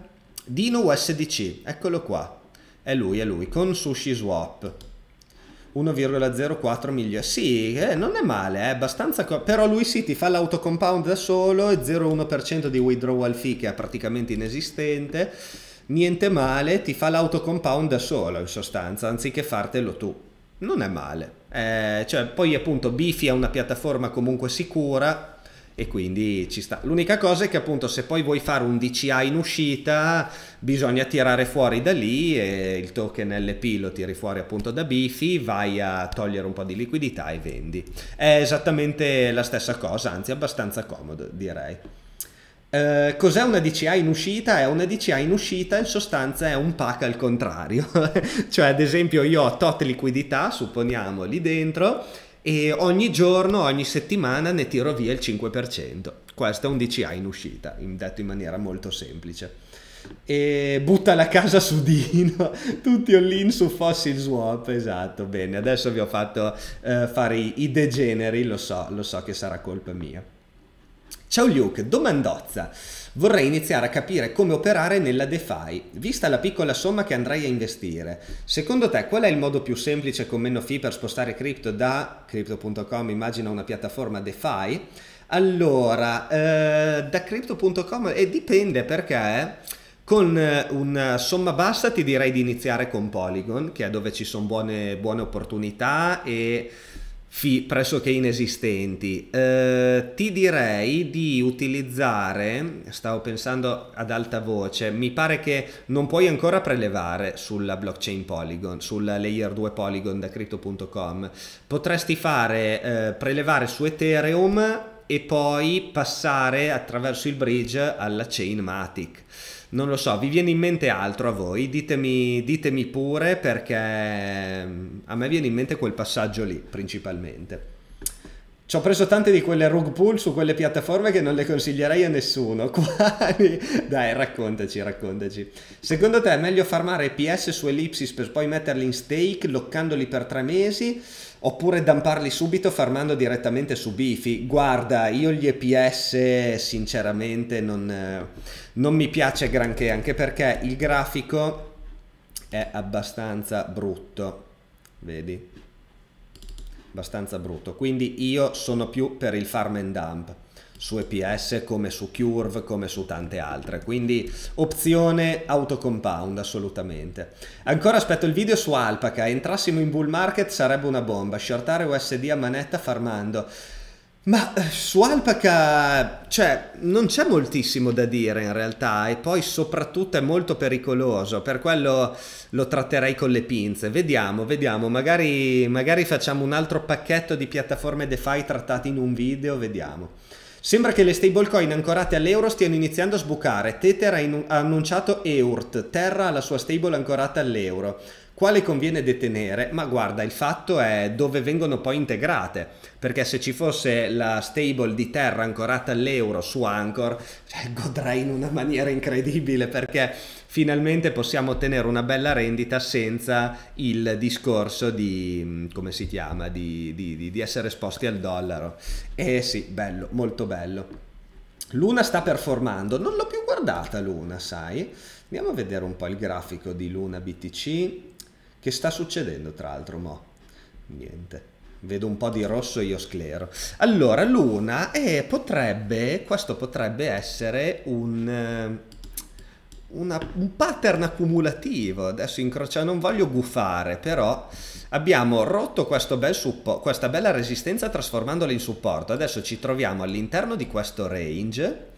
Dino USDC, eccolo qua. È lui, è lui, con Sushi Swap. 1,04 miglia. Sì, eh, non è male, è abbastanza. Co- però lui sì, ti fa l'autocompound da solo, e 0,1% di withdrawal fee che è praticamente inesistente. Niente male, ti fa l'autocompound da solo in sostanza, anziché fartelo tu. Non è male. Eh, cioè, poi appunto Bifi è una piattaforma comunque sicura, e quindi ci sta. L'unica cosa è che appunto se poi vuoi fare un DCA in uscita bisogna tirare fuori da lì e il token LP lo tiri fuori appunto da Bifi, vai a togliere un po' di liquidità e vendi. È esattamente la stessa cosa, anzi abbastanza comodo direi. Eh, cos'è una DCA in uscita? È una DCA in uscita in sostanza è un pack al contrario, cioè ad esempio io ho tot liquidità, supponiamo lì dentro e ogni giorno, ogni settimana ne tiro via il 5%. Questo è un DCA in uscita, detto in maniera molto semplice. E butta la casa su Dino, tutti all'in su Fossil Swap, esatto, bene, adesso vi ho fatto eh, fare i, i degeneri, lo so, lo so che sarà colpa mia. Ciao Luke, domandozza. Vorrei iniziare a capire come operare nella DeFi, vista la piccola somma che andrai a investire. Secondo te qual è il modo più semplice con meno fee per spostare cripto da crypto.com, immagina una piattaforma DeFi? Allora, eh, da crypto.com e dipende perché con eh, una somma bassa ti direi di iniziare con Polygon, che è dove ci sono buone, buone opportunità e fi- pressoché inesistenti. Eh, ti direi di utilizzare, stavo pensando ad alta voce, mi pare che non puoi ancora prelevare sulla blockchain Polygon, sulla layer 2 Polygon da crypto.com. Potresti fare eh, prelevare su Ethereum e poi passare attraverso il bridge alla chain Matic. Non lo so, vi viene in mente altro a voi? Ditemi, ditemi pure perché mm, a me viene in mente quel passaggio lì principalmente. Ci ho preso tante di quelle rug pull su quelle piattaforme che non le consiglierei a nessuno. Quali? Dai, raccontaci, raccontaci. Secondo te è meglio farmare PS su Ellipsis per poi metterli in stake, loccandoli per tre mesi? Oppure damparli subito farmando direttamente su Bifi. Guarda, io gli EPS sinceramente non, eh, non mi piace granché, anche perché il grafico è abbastanza brutto. Vedi? Abbastanza brutto. Quindi io sono più per il farm and dump su EPS come su Curve come su tante altre quindi opzione autocompound assolutamente ancora aspetto il video su Alpaca entrassimo in bull market sarebbe una bomba shortare USD a manetta farmando ma eh, su Alpaca, cioè, non c'è moltissimo da dire in realtà e poi soprattutto è molto pericoloso, per quello lo tratterei con le pinze. Vediamo, vediamo, magari, magari facciamo un altro pacchetto di piattaforme DeFi trattate in un video, vediamo. Sembra che le stablecoin ancorate all'euro stiano iniziando a sbucare. Tether ha, in- ha annunciato EURT, Terra la sua stable ancorata all'euro quale conviene detenere, ma guarda, il fatto è dove vengono poi integrate, perché se ci fosse la stable di Terra ancorata all'euro su Anchor, cioè, godrai in una maniera incredibile perché finalmente possiamo ottenere una bella rendita senza il discorso di, mm, come si chiama, di, di, di essere esposti al dollaro. Eh sì, bello, molto bello. Luna sta performando, non l'ho più guardata Luna, sai? Andiamo a vedere un po' il grafico di Luna BTC. Che sta succedendo tra l'altro, mo? Niente. Vedo un po' di rosso e io sclero. Allora, l'una eh, potrebbe, questo potrebbe essere un, eh, una, un pattern accumulativo. Adesso incrociamo, non voglio gufare, però abbiamo rotto bel suppo, questa bella resistenza trasformandola in supporto. Adesso ci troviamo all'interno di questo range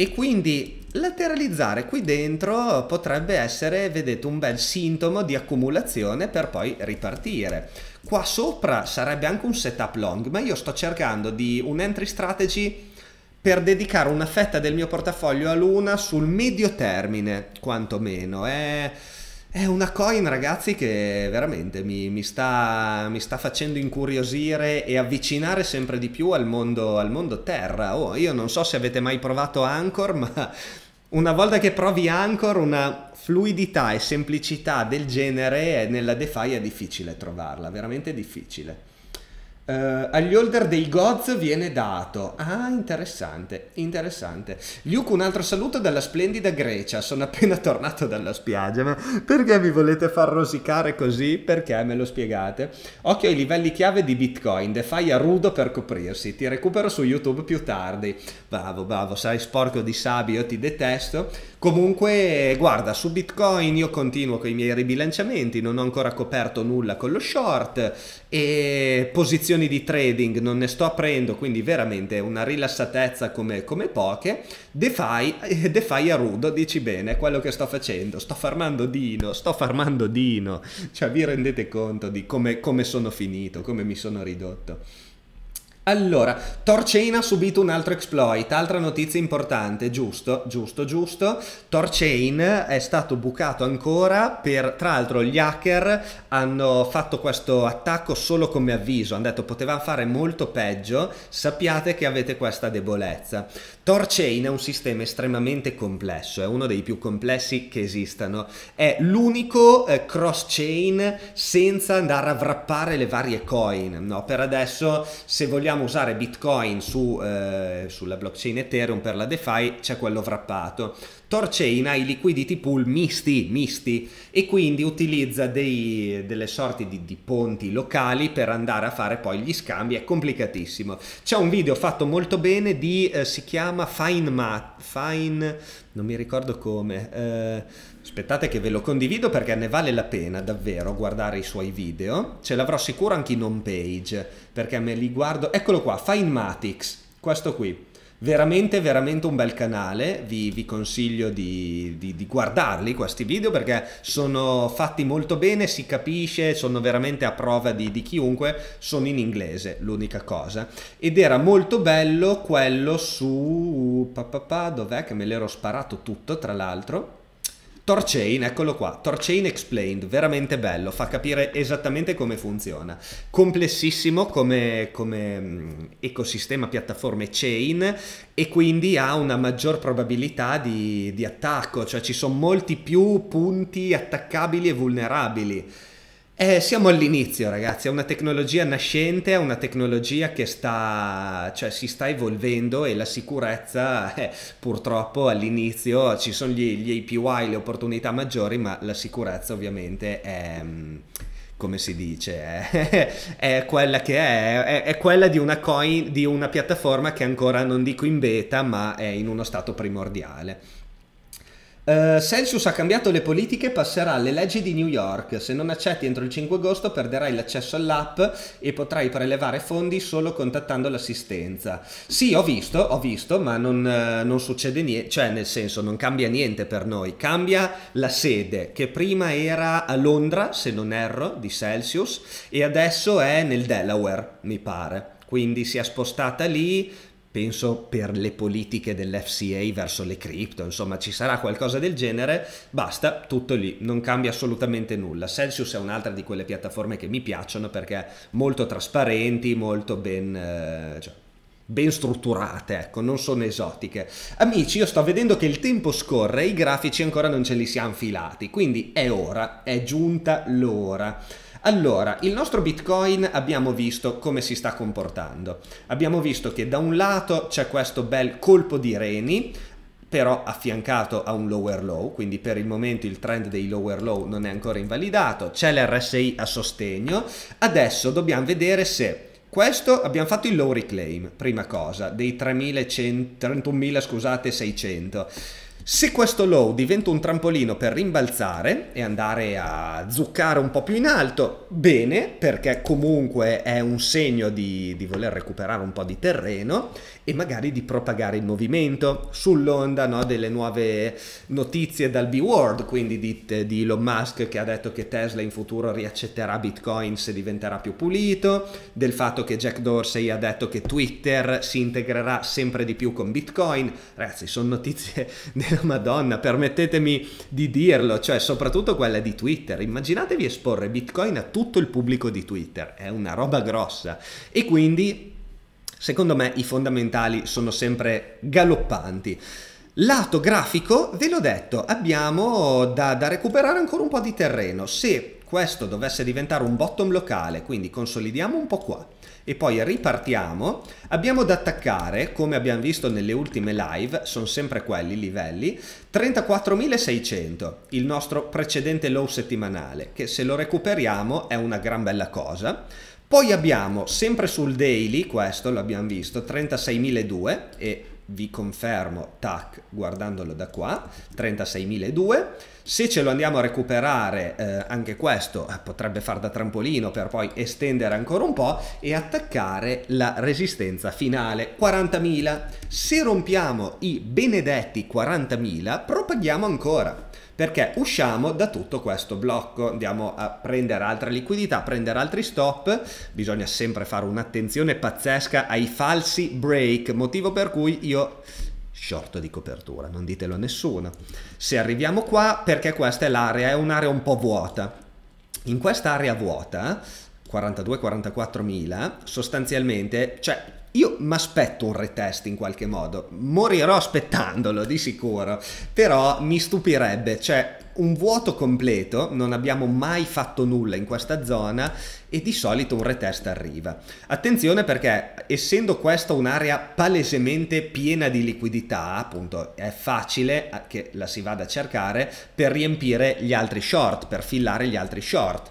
e quindi lateralizzare qui dentro potrebbe essere, vedete, un bel sintomo di accumulazione per poi ripartire. Qua sopra sarebbe anche un setup long, ma io sto cercando di un entry strategy per dedicare una fetta del mio portafoglio a Luna sul medio termine, quantomeno. Eh è una coin, ragazzi, che veramente mi, mi, sta, mi, sta, facendo incuriosire e avvicinare sempre di più al mondo, al mondo terra. Oh, io non so se avete mai provato Anchor, ma una volta che provi Anchor, una fluidità e semplicità del genere nella DeFi è difficile trovarla, veramente difficile. Uh, agli holder dei gods viene dato. Ah, interessante, interessante. Luke, un altro saluto dalla splendida Grecia. Sono appena tornato dalla spiaggia. Ma perché mi volete far rosicare così? Perché me lo spiegate? Occhio ai livelli chiave di Bitcoin. DeFi a rudo per coprirsi. Ti recupero su YouTube più tardi. Bravo, bravo, sarai sporco di sabbia, io ti detesto. Comunque, guarda, su Bitcoin io continuo con i miei ribilanciamenti, non ho ancora coperto nulla con lo short e posizioni di trading non ne sto aprendo, quindi veramente una rilassatezza come, come poche. DeFi, DeFi a rudo, dici bene, è quello che sto facendo, sto farmando Dino, sto farmando Dino, cioè vi rendete conto di come, come sono finito, come mi sono ridotto. Allora, Torchain ha subito un altro exploit, altra notizia importante, giusto, giusto, giusto. Torchain è stato bucato ancora per, tra l'altro gli hacker hanno fatto questo attacco solo come avviso, hanno detto poteva fare molto peggio, sappiate che avete questa debolezza. Torchain è un sistema estremamente complesso, è uno dei più complessi che esistano. È l'unico eh, cross-chain senza andare a wrappare le varie coin. No? Per adesso, se vogliamo usare Bitcoin su, eh, sulla blockchain Ethereum per la DeFi, c'è quello wrappato Torchain ha i liquidity pool misti, misti e quindi utilizza dei, delle sorti di, di, ponti locali per andare a fare poi gli scambi, è complicatissimo. C'è un video fatto molto bene di, eh, si chiama Fine Mat, Fine, non mi ricordo come, eh, aspettate che ve lo condivido perché ne vale la pena davvero guardare i suoi video, ce l'avrò sicuro anche in home page perché me li guardo, eccolo qua, Fine Matics, questo qui veramente veramente un bel canale vi, vi consiglio di, di, di, guardarli questi video perché sono fatti molto bene si capisce sono veramente a prova di, di chiunque sono in inglese l'unica cosa ed era molto bello quello su papà dov'è che me l'ero sparato tutto tra l'altro Torchain, eccolo qua, Torchain Explained, veramente bello, fa capire esattamente come funziona. Complessissimo come, come mm, ecosistema piattaforme chain e quindi ha una maggior probabilità di, di attacco, cioè ci sono molti più punti attaccabili e vulnerabili. Eh, siamo all'inizio, ragazzi. È una tecnologia nascente, è una tecnologia che sta, cioè, si sta evolvendo e la sicurezza, eh, purtroppo, all'inizio ci sono gli, gli APY, le opportunità maggiori, ma la sicurezza ovviamente è mm, come si dice, eh? è quella che è, è, è, quella di una coin, di una piattaforma che ancora non dico in beta, ma è in uno stato primordiale. Eh, Celsius ha cambiato le politiche, passerà alle leggi di New York. Se non accetti entro il 5 agosto perderai l'accesso all'app e potrai prelevare fondi solo contattando l'assistenza. Sì, ho visto, ho visto, ma non, eh, non succede niente, cioè nel senso non cambia niente per noi. Cambia la sede, che prima era a Londra, se non erro, di Celsius, e adesso è nel Delaware, mi pare. Quindi si è spostata lì, penso per le politiche dell'FCA verso le cripto, insomma ci sarà qualcosa del genere, basta, tutto lì, non cambia assolutamente nulla. Celsius è un'altra di quelle piattaforme che mi piacciono perché molto trasparenti, molto ben... Eh, cioè, ben strutturate, ecco, non sono esotiche. Amici, io sto vedendo che il tempo scorre e i grafici ancora non ce li siamo filati, quindi è ora, è giunta l'ora. Allora, il nostro Bitcoin abbiamo visto come si sta comportando. Abbiamo visto che da un lato c'è questo bel colpo di reni, però affiancato a un lower low, quindi per il momento il trend dei lower low non è ancora invalidato, c'è l'RSI a sostegno, adesso dobbiamo vedere se questo abbiamo fatto il low reclaim, prima cosa, dei 31.600, se questo low diventa un trampolino per rimbalzare e andare a zuccare un po' più in alto, bene, perché comunque è un segno di, di voler recuperare un po' di terreno e magari di propagare il movimento sull'onda no, delle nuove notizie dal B-World, quindi di, di Elon Musk che ha detto che Tesla in futuro riaccetterà Bitcoin se diventerà più pulito, del fatto che Jack Dorsey ha detto che Twitter si integrerà sempre di più con Bitcoin. Ragazzi, sono notizie della Madonna, permettetemi di dirlo, cioè soprattutto quella di Twitter. Immaginatevi esporre Bitcoin a tutto il pubblico di Twitter, è una roba grossa. E quindi Secondo me i fondamentali sono sempre galoppanti. Lato grafico, ve l'ho detto, abbiamo da, da recuperare ancora un po' di terreno. Se questo dovesse diventare un bottom locale, quindi consolidiamo un po' qua, e poi ripartiamo. Abbiamo da attaccare, come abbiamo visto nelle ultime live, sono sempre quelli i livelli, 34.600, il nostro precedente low settimanale, che se lo recuperiamo è una gran bella cosa. Poi abbiamo sempre sul daily, questo l'abbiamo visto, 36.002 e vi confermo, tac, guardandolo da qua, 36.002. Se ce lo andiamo a recuperare, eh, anche questo eh, potrebbe far da trampolino per poi estendere ancora un po' e attaccare la resistenza finale, 40.000. Se rompiamo i benedetti 40.000, propaghiamo ancora perché usciamo da tutto questo blocco, andiamo a prendere altra liquidità, prendere altri stop, bisogna sempre fare un'attenzione pazzesca ai falsi break, motivo per cui io short di copertura, non ditelo a nessuno. Se arriviamo qua, perché questa è l'area, è un'area un po' vuota. In quest'area vuota, 42-44 mila, sostanzialmente cioè io mi aspetto un retest in qualche modo, morirò aspettandolo di sicuro, però mi stupirebbe, cioè un vuoto completo, non abbiamo mai fatto nulla in questa zona e di solito un retest arriva. Attenzione perché essendo questa un'area palesemente piena di liquidità, appunto è facile che la si vada a cercare per riempire gli altri short, per fillare gli altri short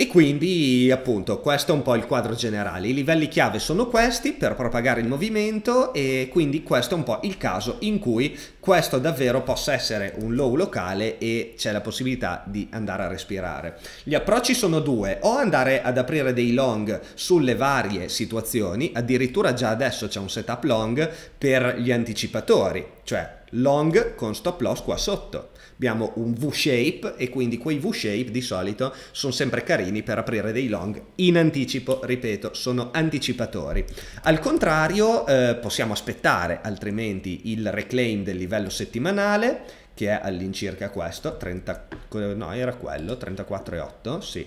e quindi appunto questo è un po' il quadro generale. I livelli chiave sono questi per propagare il movimento e quindi questo è un po' il caso in cui questo davvero possa essere un low locale e c'è la possibilità di andare a respirare. Gli approcci sono due, o andare ad aprire dei long sulle varie situazioni, addirittura già adesso c'è un setup long per gli anticipatori, cioè long con stop loss qua sotto abbiamo un V-shape e quindi quei V-shape di solito sono sempre carini per aprire dei long in anticipo, ripeto, sono anticipatori. Al contrario eh, possiamo aspettare altrimenti il reclaim del livello settimanale che è all'incirca questo, 30, no era quello, 34,8, sì,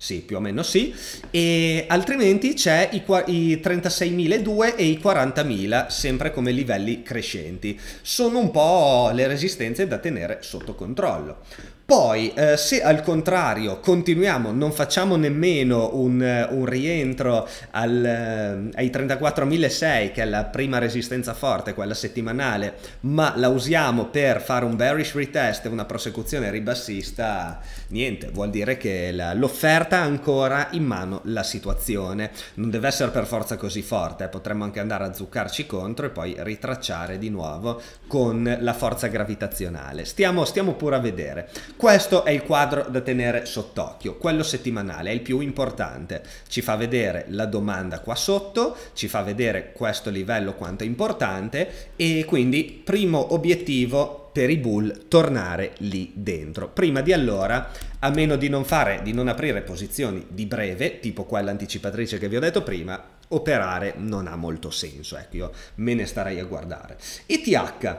sì, più o meno sì, e altrimenti c'è i, i 36.002 e i 40.000, sempre come livelli crescenti. Sono un po' le resistenze da tenere sotto controllo. Poi, eh, se al contrario continuiamo, non facciamo nemmeno un, eh, un rientro al, eh, ai 34.600, che è la prima resistenza forte, quella settimanale, ma la usiamo per fare un bearish retest, una prosecuzione ribassista, niente, vuol dire che l'offerta ha ancora in mano la situazione. Non deve essere per forza così forte, eh. potremmo anche andare a zuccarci contro e poi ritracciare di nuovo con la forza gravitazionale. Stiamo, stiamo pure a vedere. Questo è il quadro da tenere sott'occhio, quello settimanale, è il più importante. Ci fa vedere la domanda qua sotto, ci fa vedere questo livello quanto è importante e quindi primo obiettivo per i bull tornare lì dentro. Prima di allora, a meno di non fare, di non aprire posizioni di breve, tipo quella anticipatrice che vi ho detto prima, operare non ha molto senso, ecco, io me ne starei a guardare. ETH,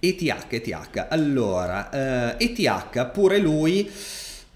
ETH, ETH, allora, eh, ETH pure lui...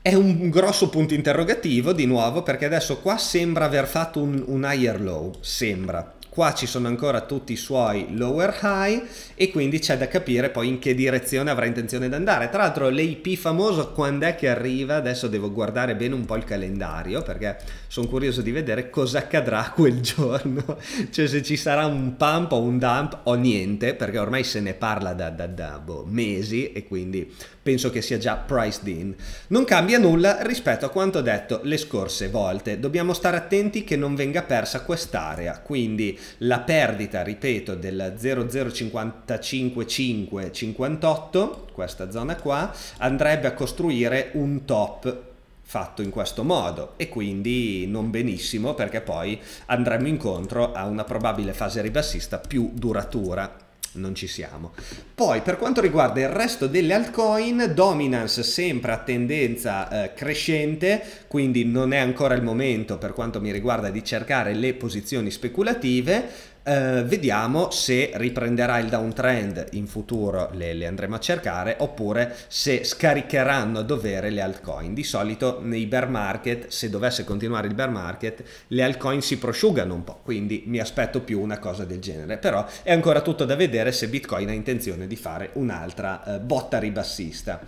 È un grosso punto interrogativo di nuovo perché adesso qua sembra aver fatto un, un higher low, sembra, qua ci sono ancora tutti i suoi lower high e quindi c'è da capire poi in che direzione avrà intenzione di andare. Tra l'altro l'AP famoso quando è che arriva? Adesso devo guardare bene un po' il calendario perché sono curioso di vedere cosa accadrà quel giorno, cioè se ci sarà un pump o un dump o niente perché ormai se ne parla da, da, da boh, mesi e quindi penso che sia già priced in. Non cambia nulla rispetto a quanto detto le scorse volte, dobbiamo stare attenti che non venga persa quest'area, quindi la perdita, ripeto, del 0055558, questa zona qua, andrebbe a costruire un top fatto in questo modo e quindi non benissimo perché poi andremo incontro a una probabile fase ribassista più duratura non ci siamo. Poi per quanto riguarda il resto delle altcoin, dominance sempre a tendenza eh, crescente, quindi non è ancora il momento per quanto mi riguarda di cercare le posizioni speculative eh, vediamo se riprenderà il downtrend in futuro le, le, andremo a cercare oppure se scaricheranno a dovere le altcoin di solito nei bear market se dovesse continuare il bear market le altcoin si prosciugano un po' quindi mi aspetto più una cosa del genere però è ancora tutto da vedere se bitcoin ha intenzione di fare un'altra eh, botta ribassista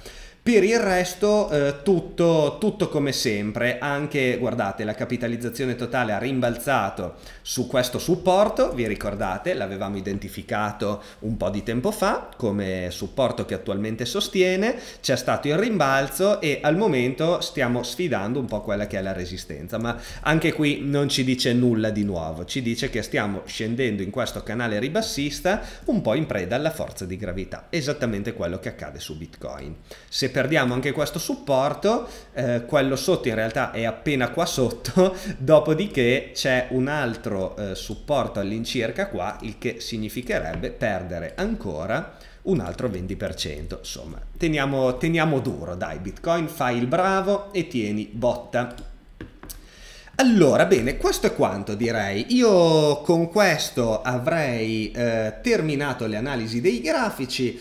per il resto eh, tutto, tutto, come sempre, anche guardate la capitalizzazione totale ha rimbalzato su questo supporto, vi ricordate l'avevamo identificato un po' di tempo fa come supporto che attualmente sostiene, c'è stato il rimbalzo e al momento stiamo sfidando un po' quella che è la resistenza, ma anche qui non ci dice nulla di nuovo, ci dice che stiamo scendendo in questo canale ribassista un po' in preda alla forza di gravità, esattamente quello che accade su Bitcoin. Se perdiamo anche questo supporto, eh, quello sotto in realtà è appena qua sotto, dopodiché c'è un altro eh, supporto all'incirca qua, il che significherebbe perdere ancora un altro 20%. Insomma, teniamo, teniamo duro, dai Bitcoin, fai il bravo e tieni botta. Allora, bene, questo è quanto direi. Io con questo avrei eh, terminato le analisi dei grafici.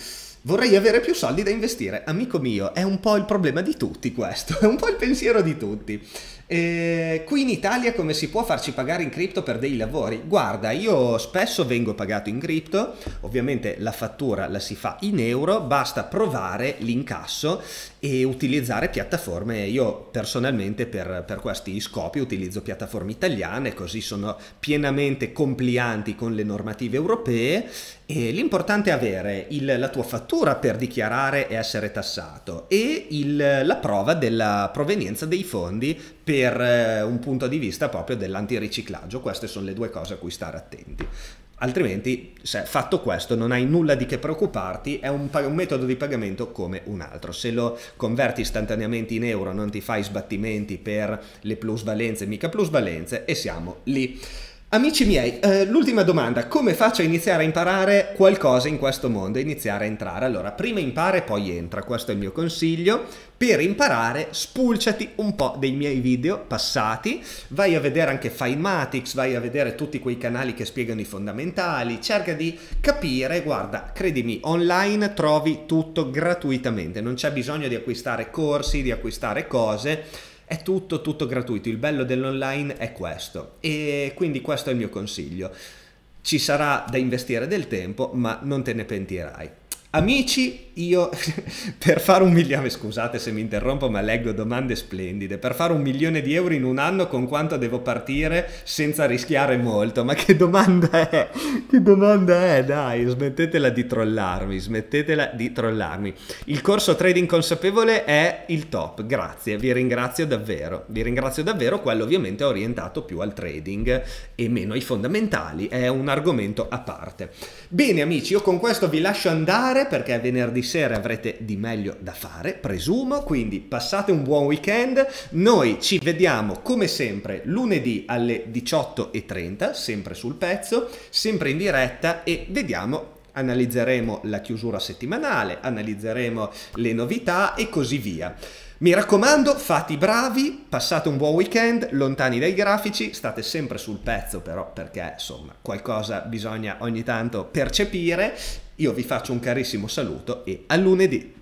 Vorrei avere più soldi da investire, amico mio, è un po' il problema di tutti questo, è un po' il pensiero di tutti. E qui in Italia come si può farci pagare in cripto per dei lavori? Guarda, io spesso vengo pagato in cripto, ovviamente la fattura la si fa in euro, basta provare l'incasso e utilizzare piattaforme. Io personalmente per, per, questi scopi utilizzo piattaforme italiane, così sono pienamente complianti con le normative europee e l'importante è avere il, la tua fattura per dichiarare e essere tassato e il, la prova della provenienza dei fondi per eh, un punto di vista proprio dell'antiriciclaggio. Queste sono le due cose a cui stare attenti altrimenti se fatto questo non hai nulla di che preoccuparti, è un, un, metodo di pagamento come un altro, se lo converti istantaneamente in euro non ti fai sbattimenti per le plusvalenze, mica plusvalenze e siamo lì. Amici miei, eh, l'ultima domanda, come faccio a iniziare a imparare qualcosa in questo mondo, iniziare a entrare? Allora, prima impara e poi entra, questo è il mio consiglio. Per imparare spulciati un po' dei miei video passati, vai a vedere anche Filmatics, vai a vedere tutti quei canali che spiegano i fondamentali, cerca di capire, guarda, credimi, online trovi tutto gratuitamente, non c'è bisogno di acquistare corsi, di acquistare cose, è tutto, tutto gratuito, il bello dell'online è questo e quindi questo è il mio consiglio. Ci sarà da investire del tempo ma non te ne pentirai. Amici, io per fare un milione, scusate se mi interrompo ma leggo domande splendide, per fare un milione di euro in un anno con quanto devo partire senza rischiare molto, ma che domanda è? Che domanda è? Dai, smettetela di trollarmi, smettetela di trollarmi. Il corso Trading Consapevole è il top, grazie, vi ringrazio davvero, vi ringrazio davvero, quello ovviamente è orientato più al trading e meno ai fondamentali, è un argomento a parte. Bene amici, io con questo vi lascio andare perché è venerdì sera avrete di meglio da fare, presumo, quindi passate un buon weekend, noi ci vediamo come sempre lunedì alle 18.30, sempre sul pezzo, sempre in diretta e vediamo analizzeremo la chiusura settimanale, analizzeremo le novità e così via. Mi raccomando, fate i bravi, passate un buon weekend, lontani dai grafici, state sempre sul pezzo però perché insomma qualcosa bisogna ogni tanto percepire io vi faccio un carissimo saluto e a lunedì!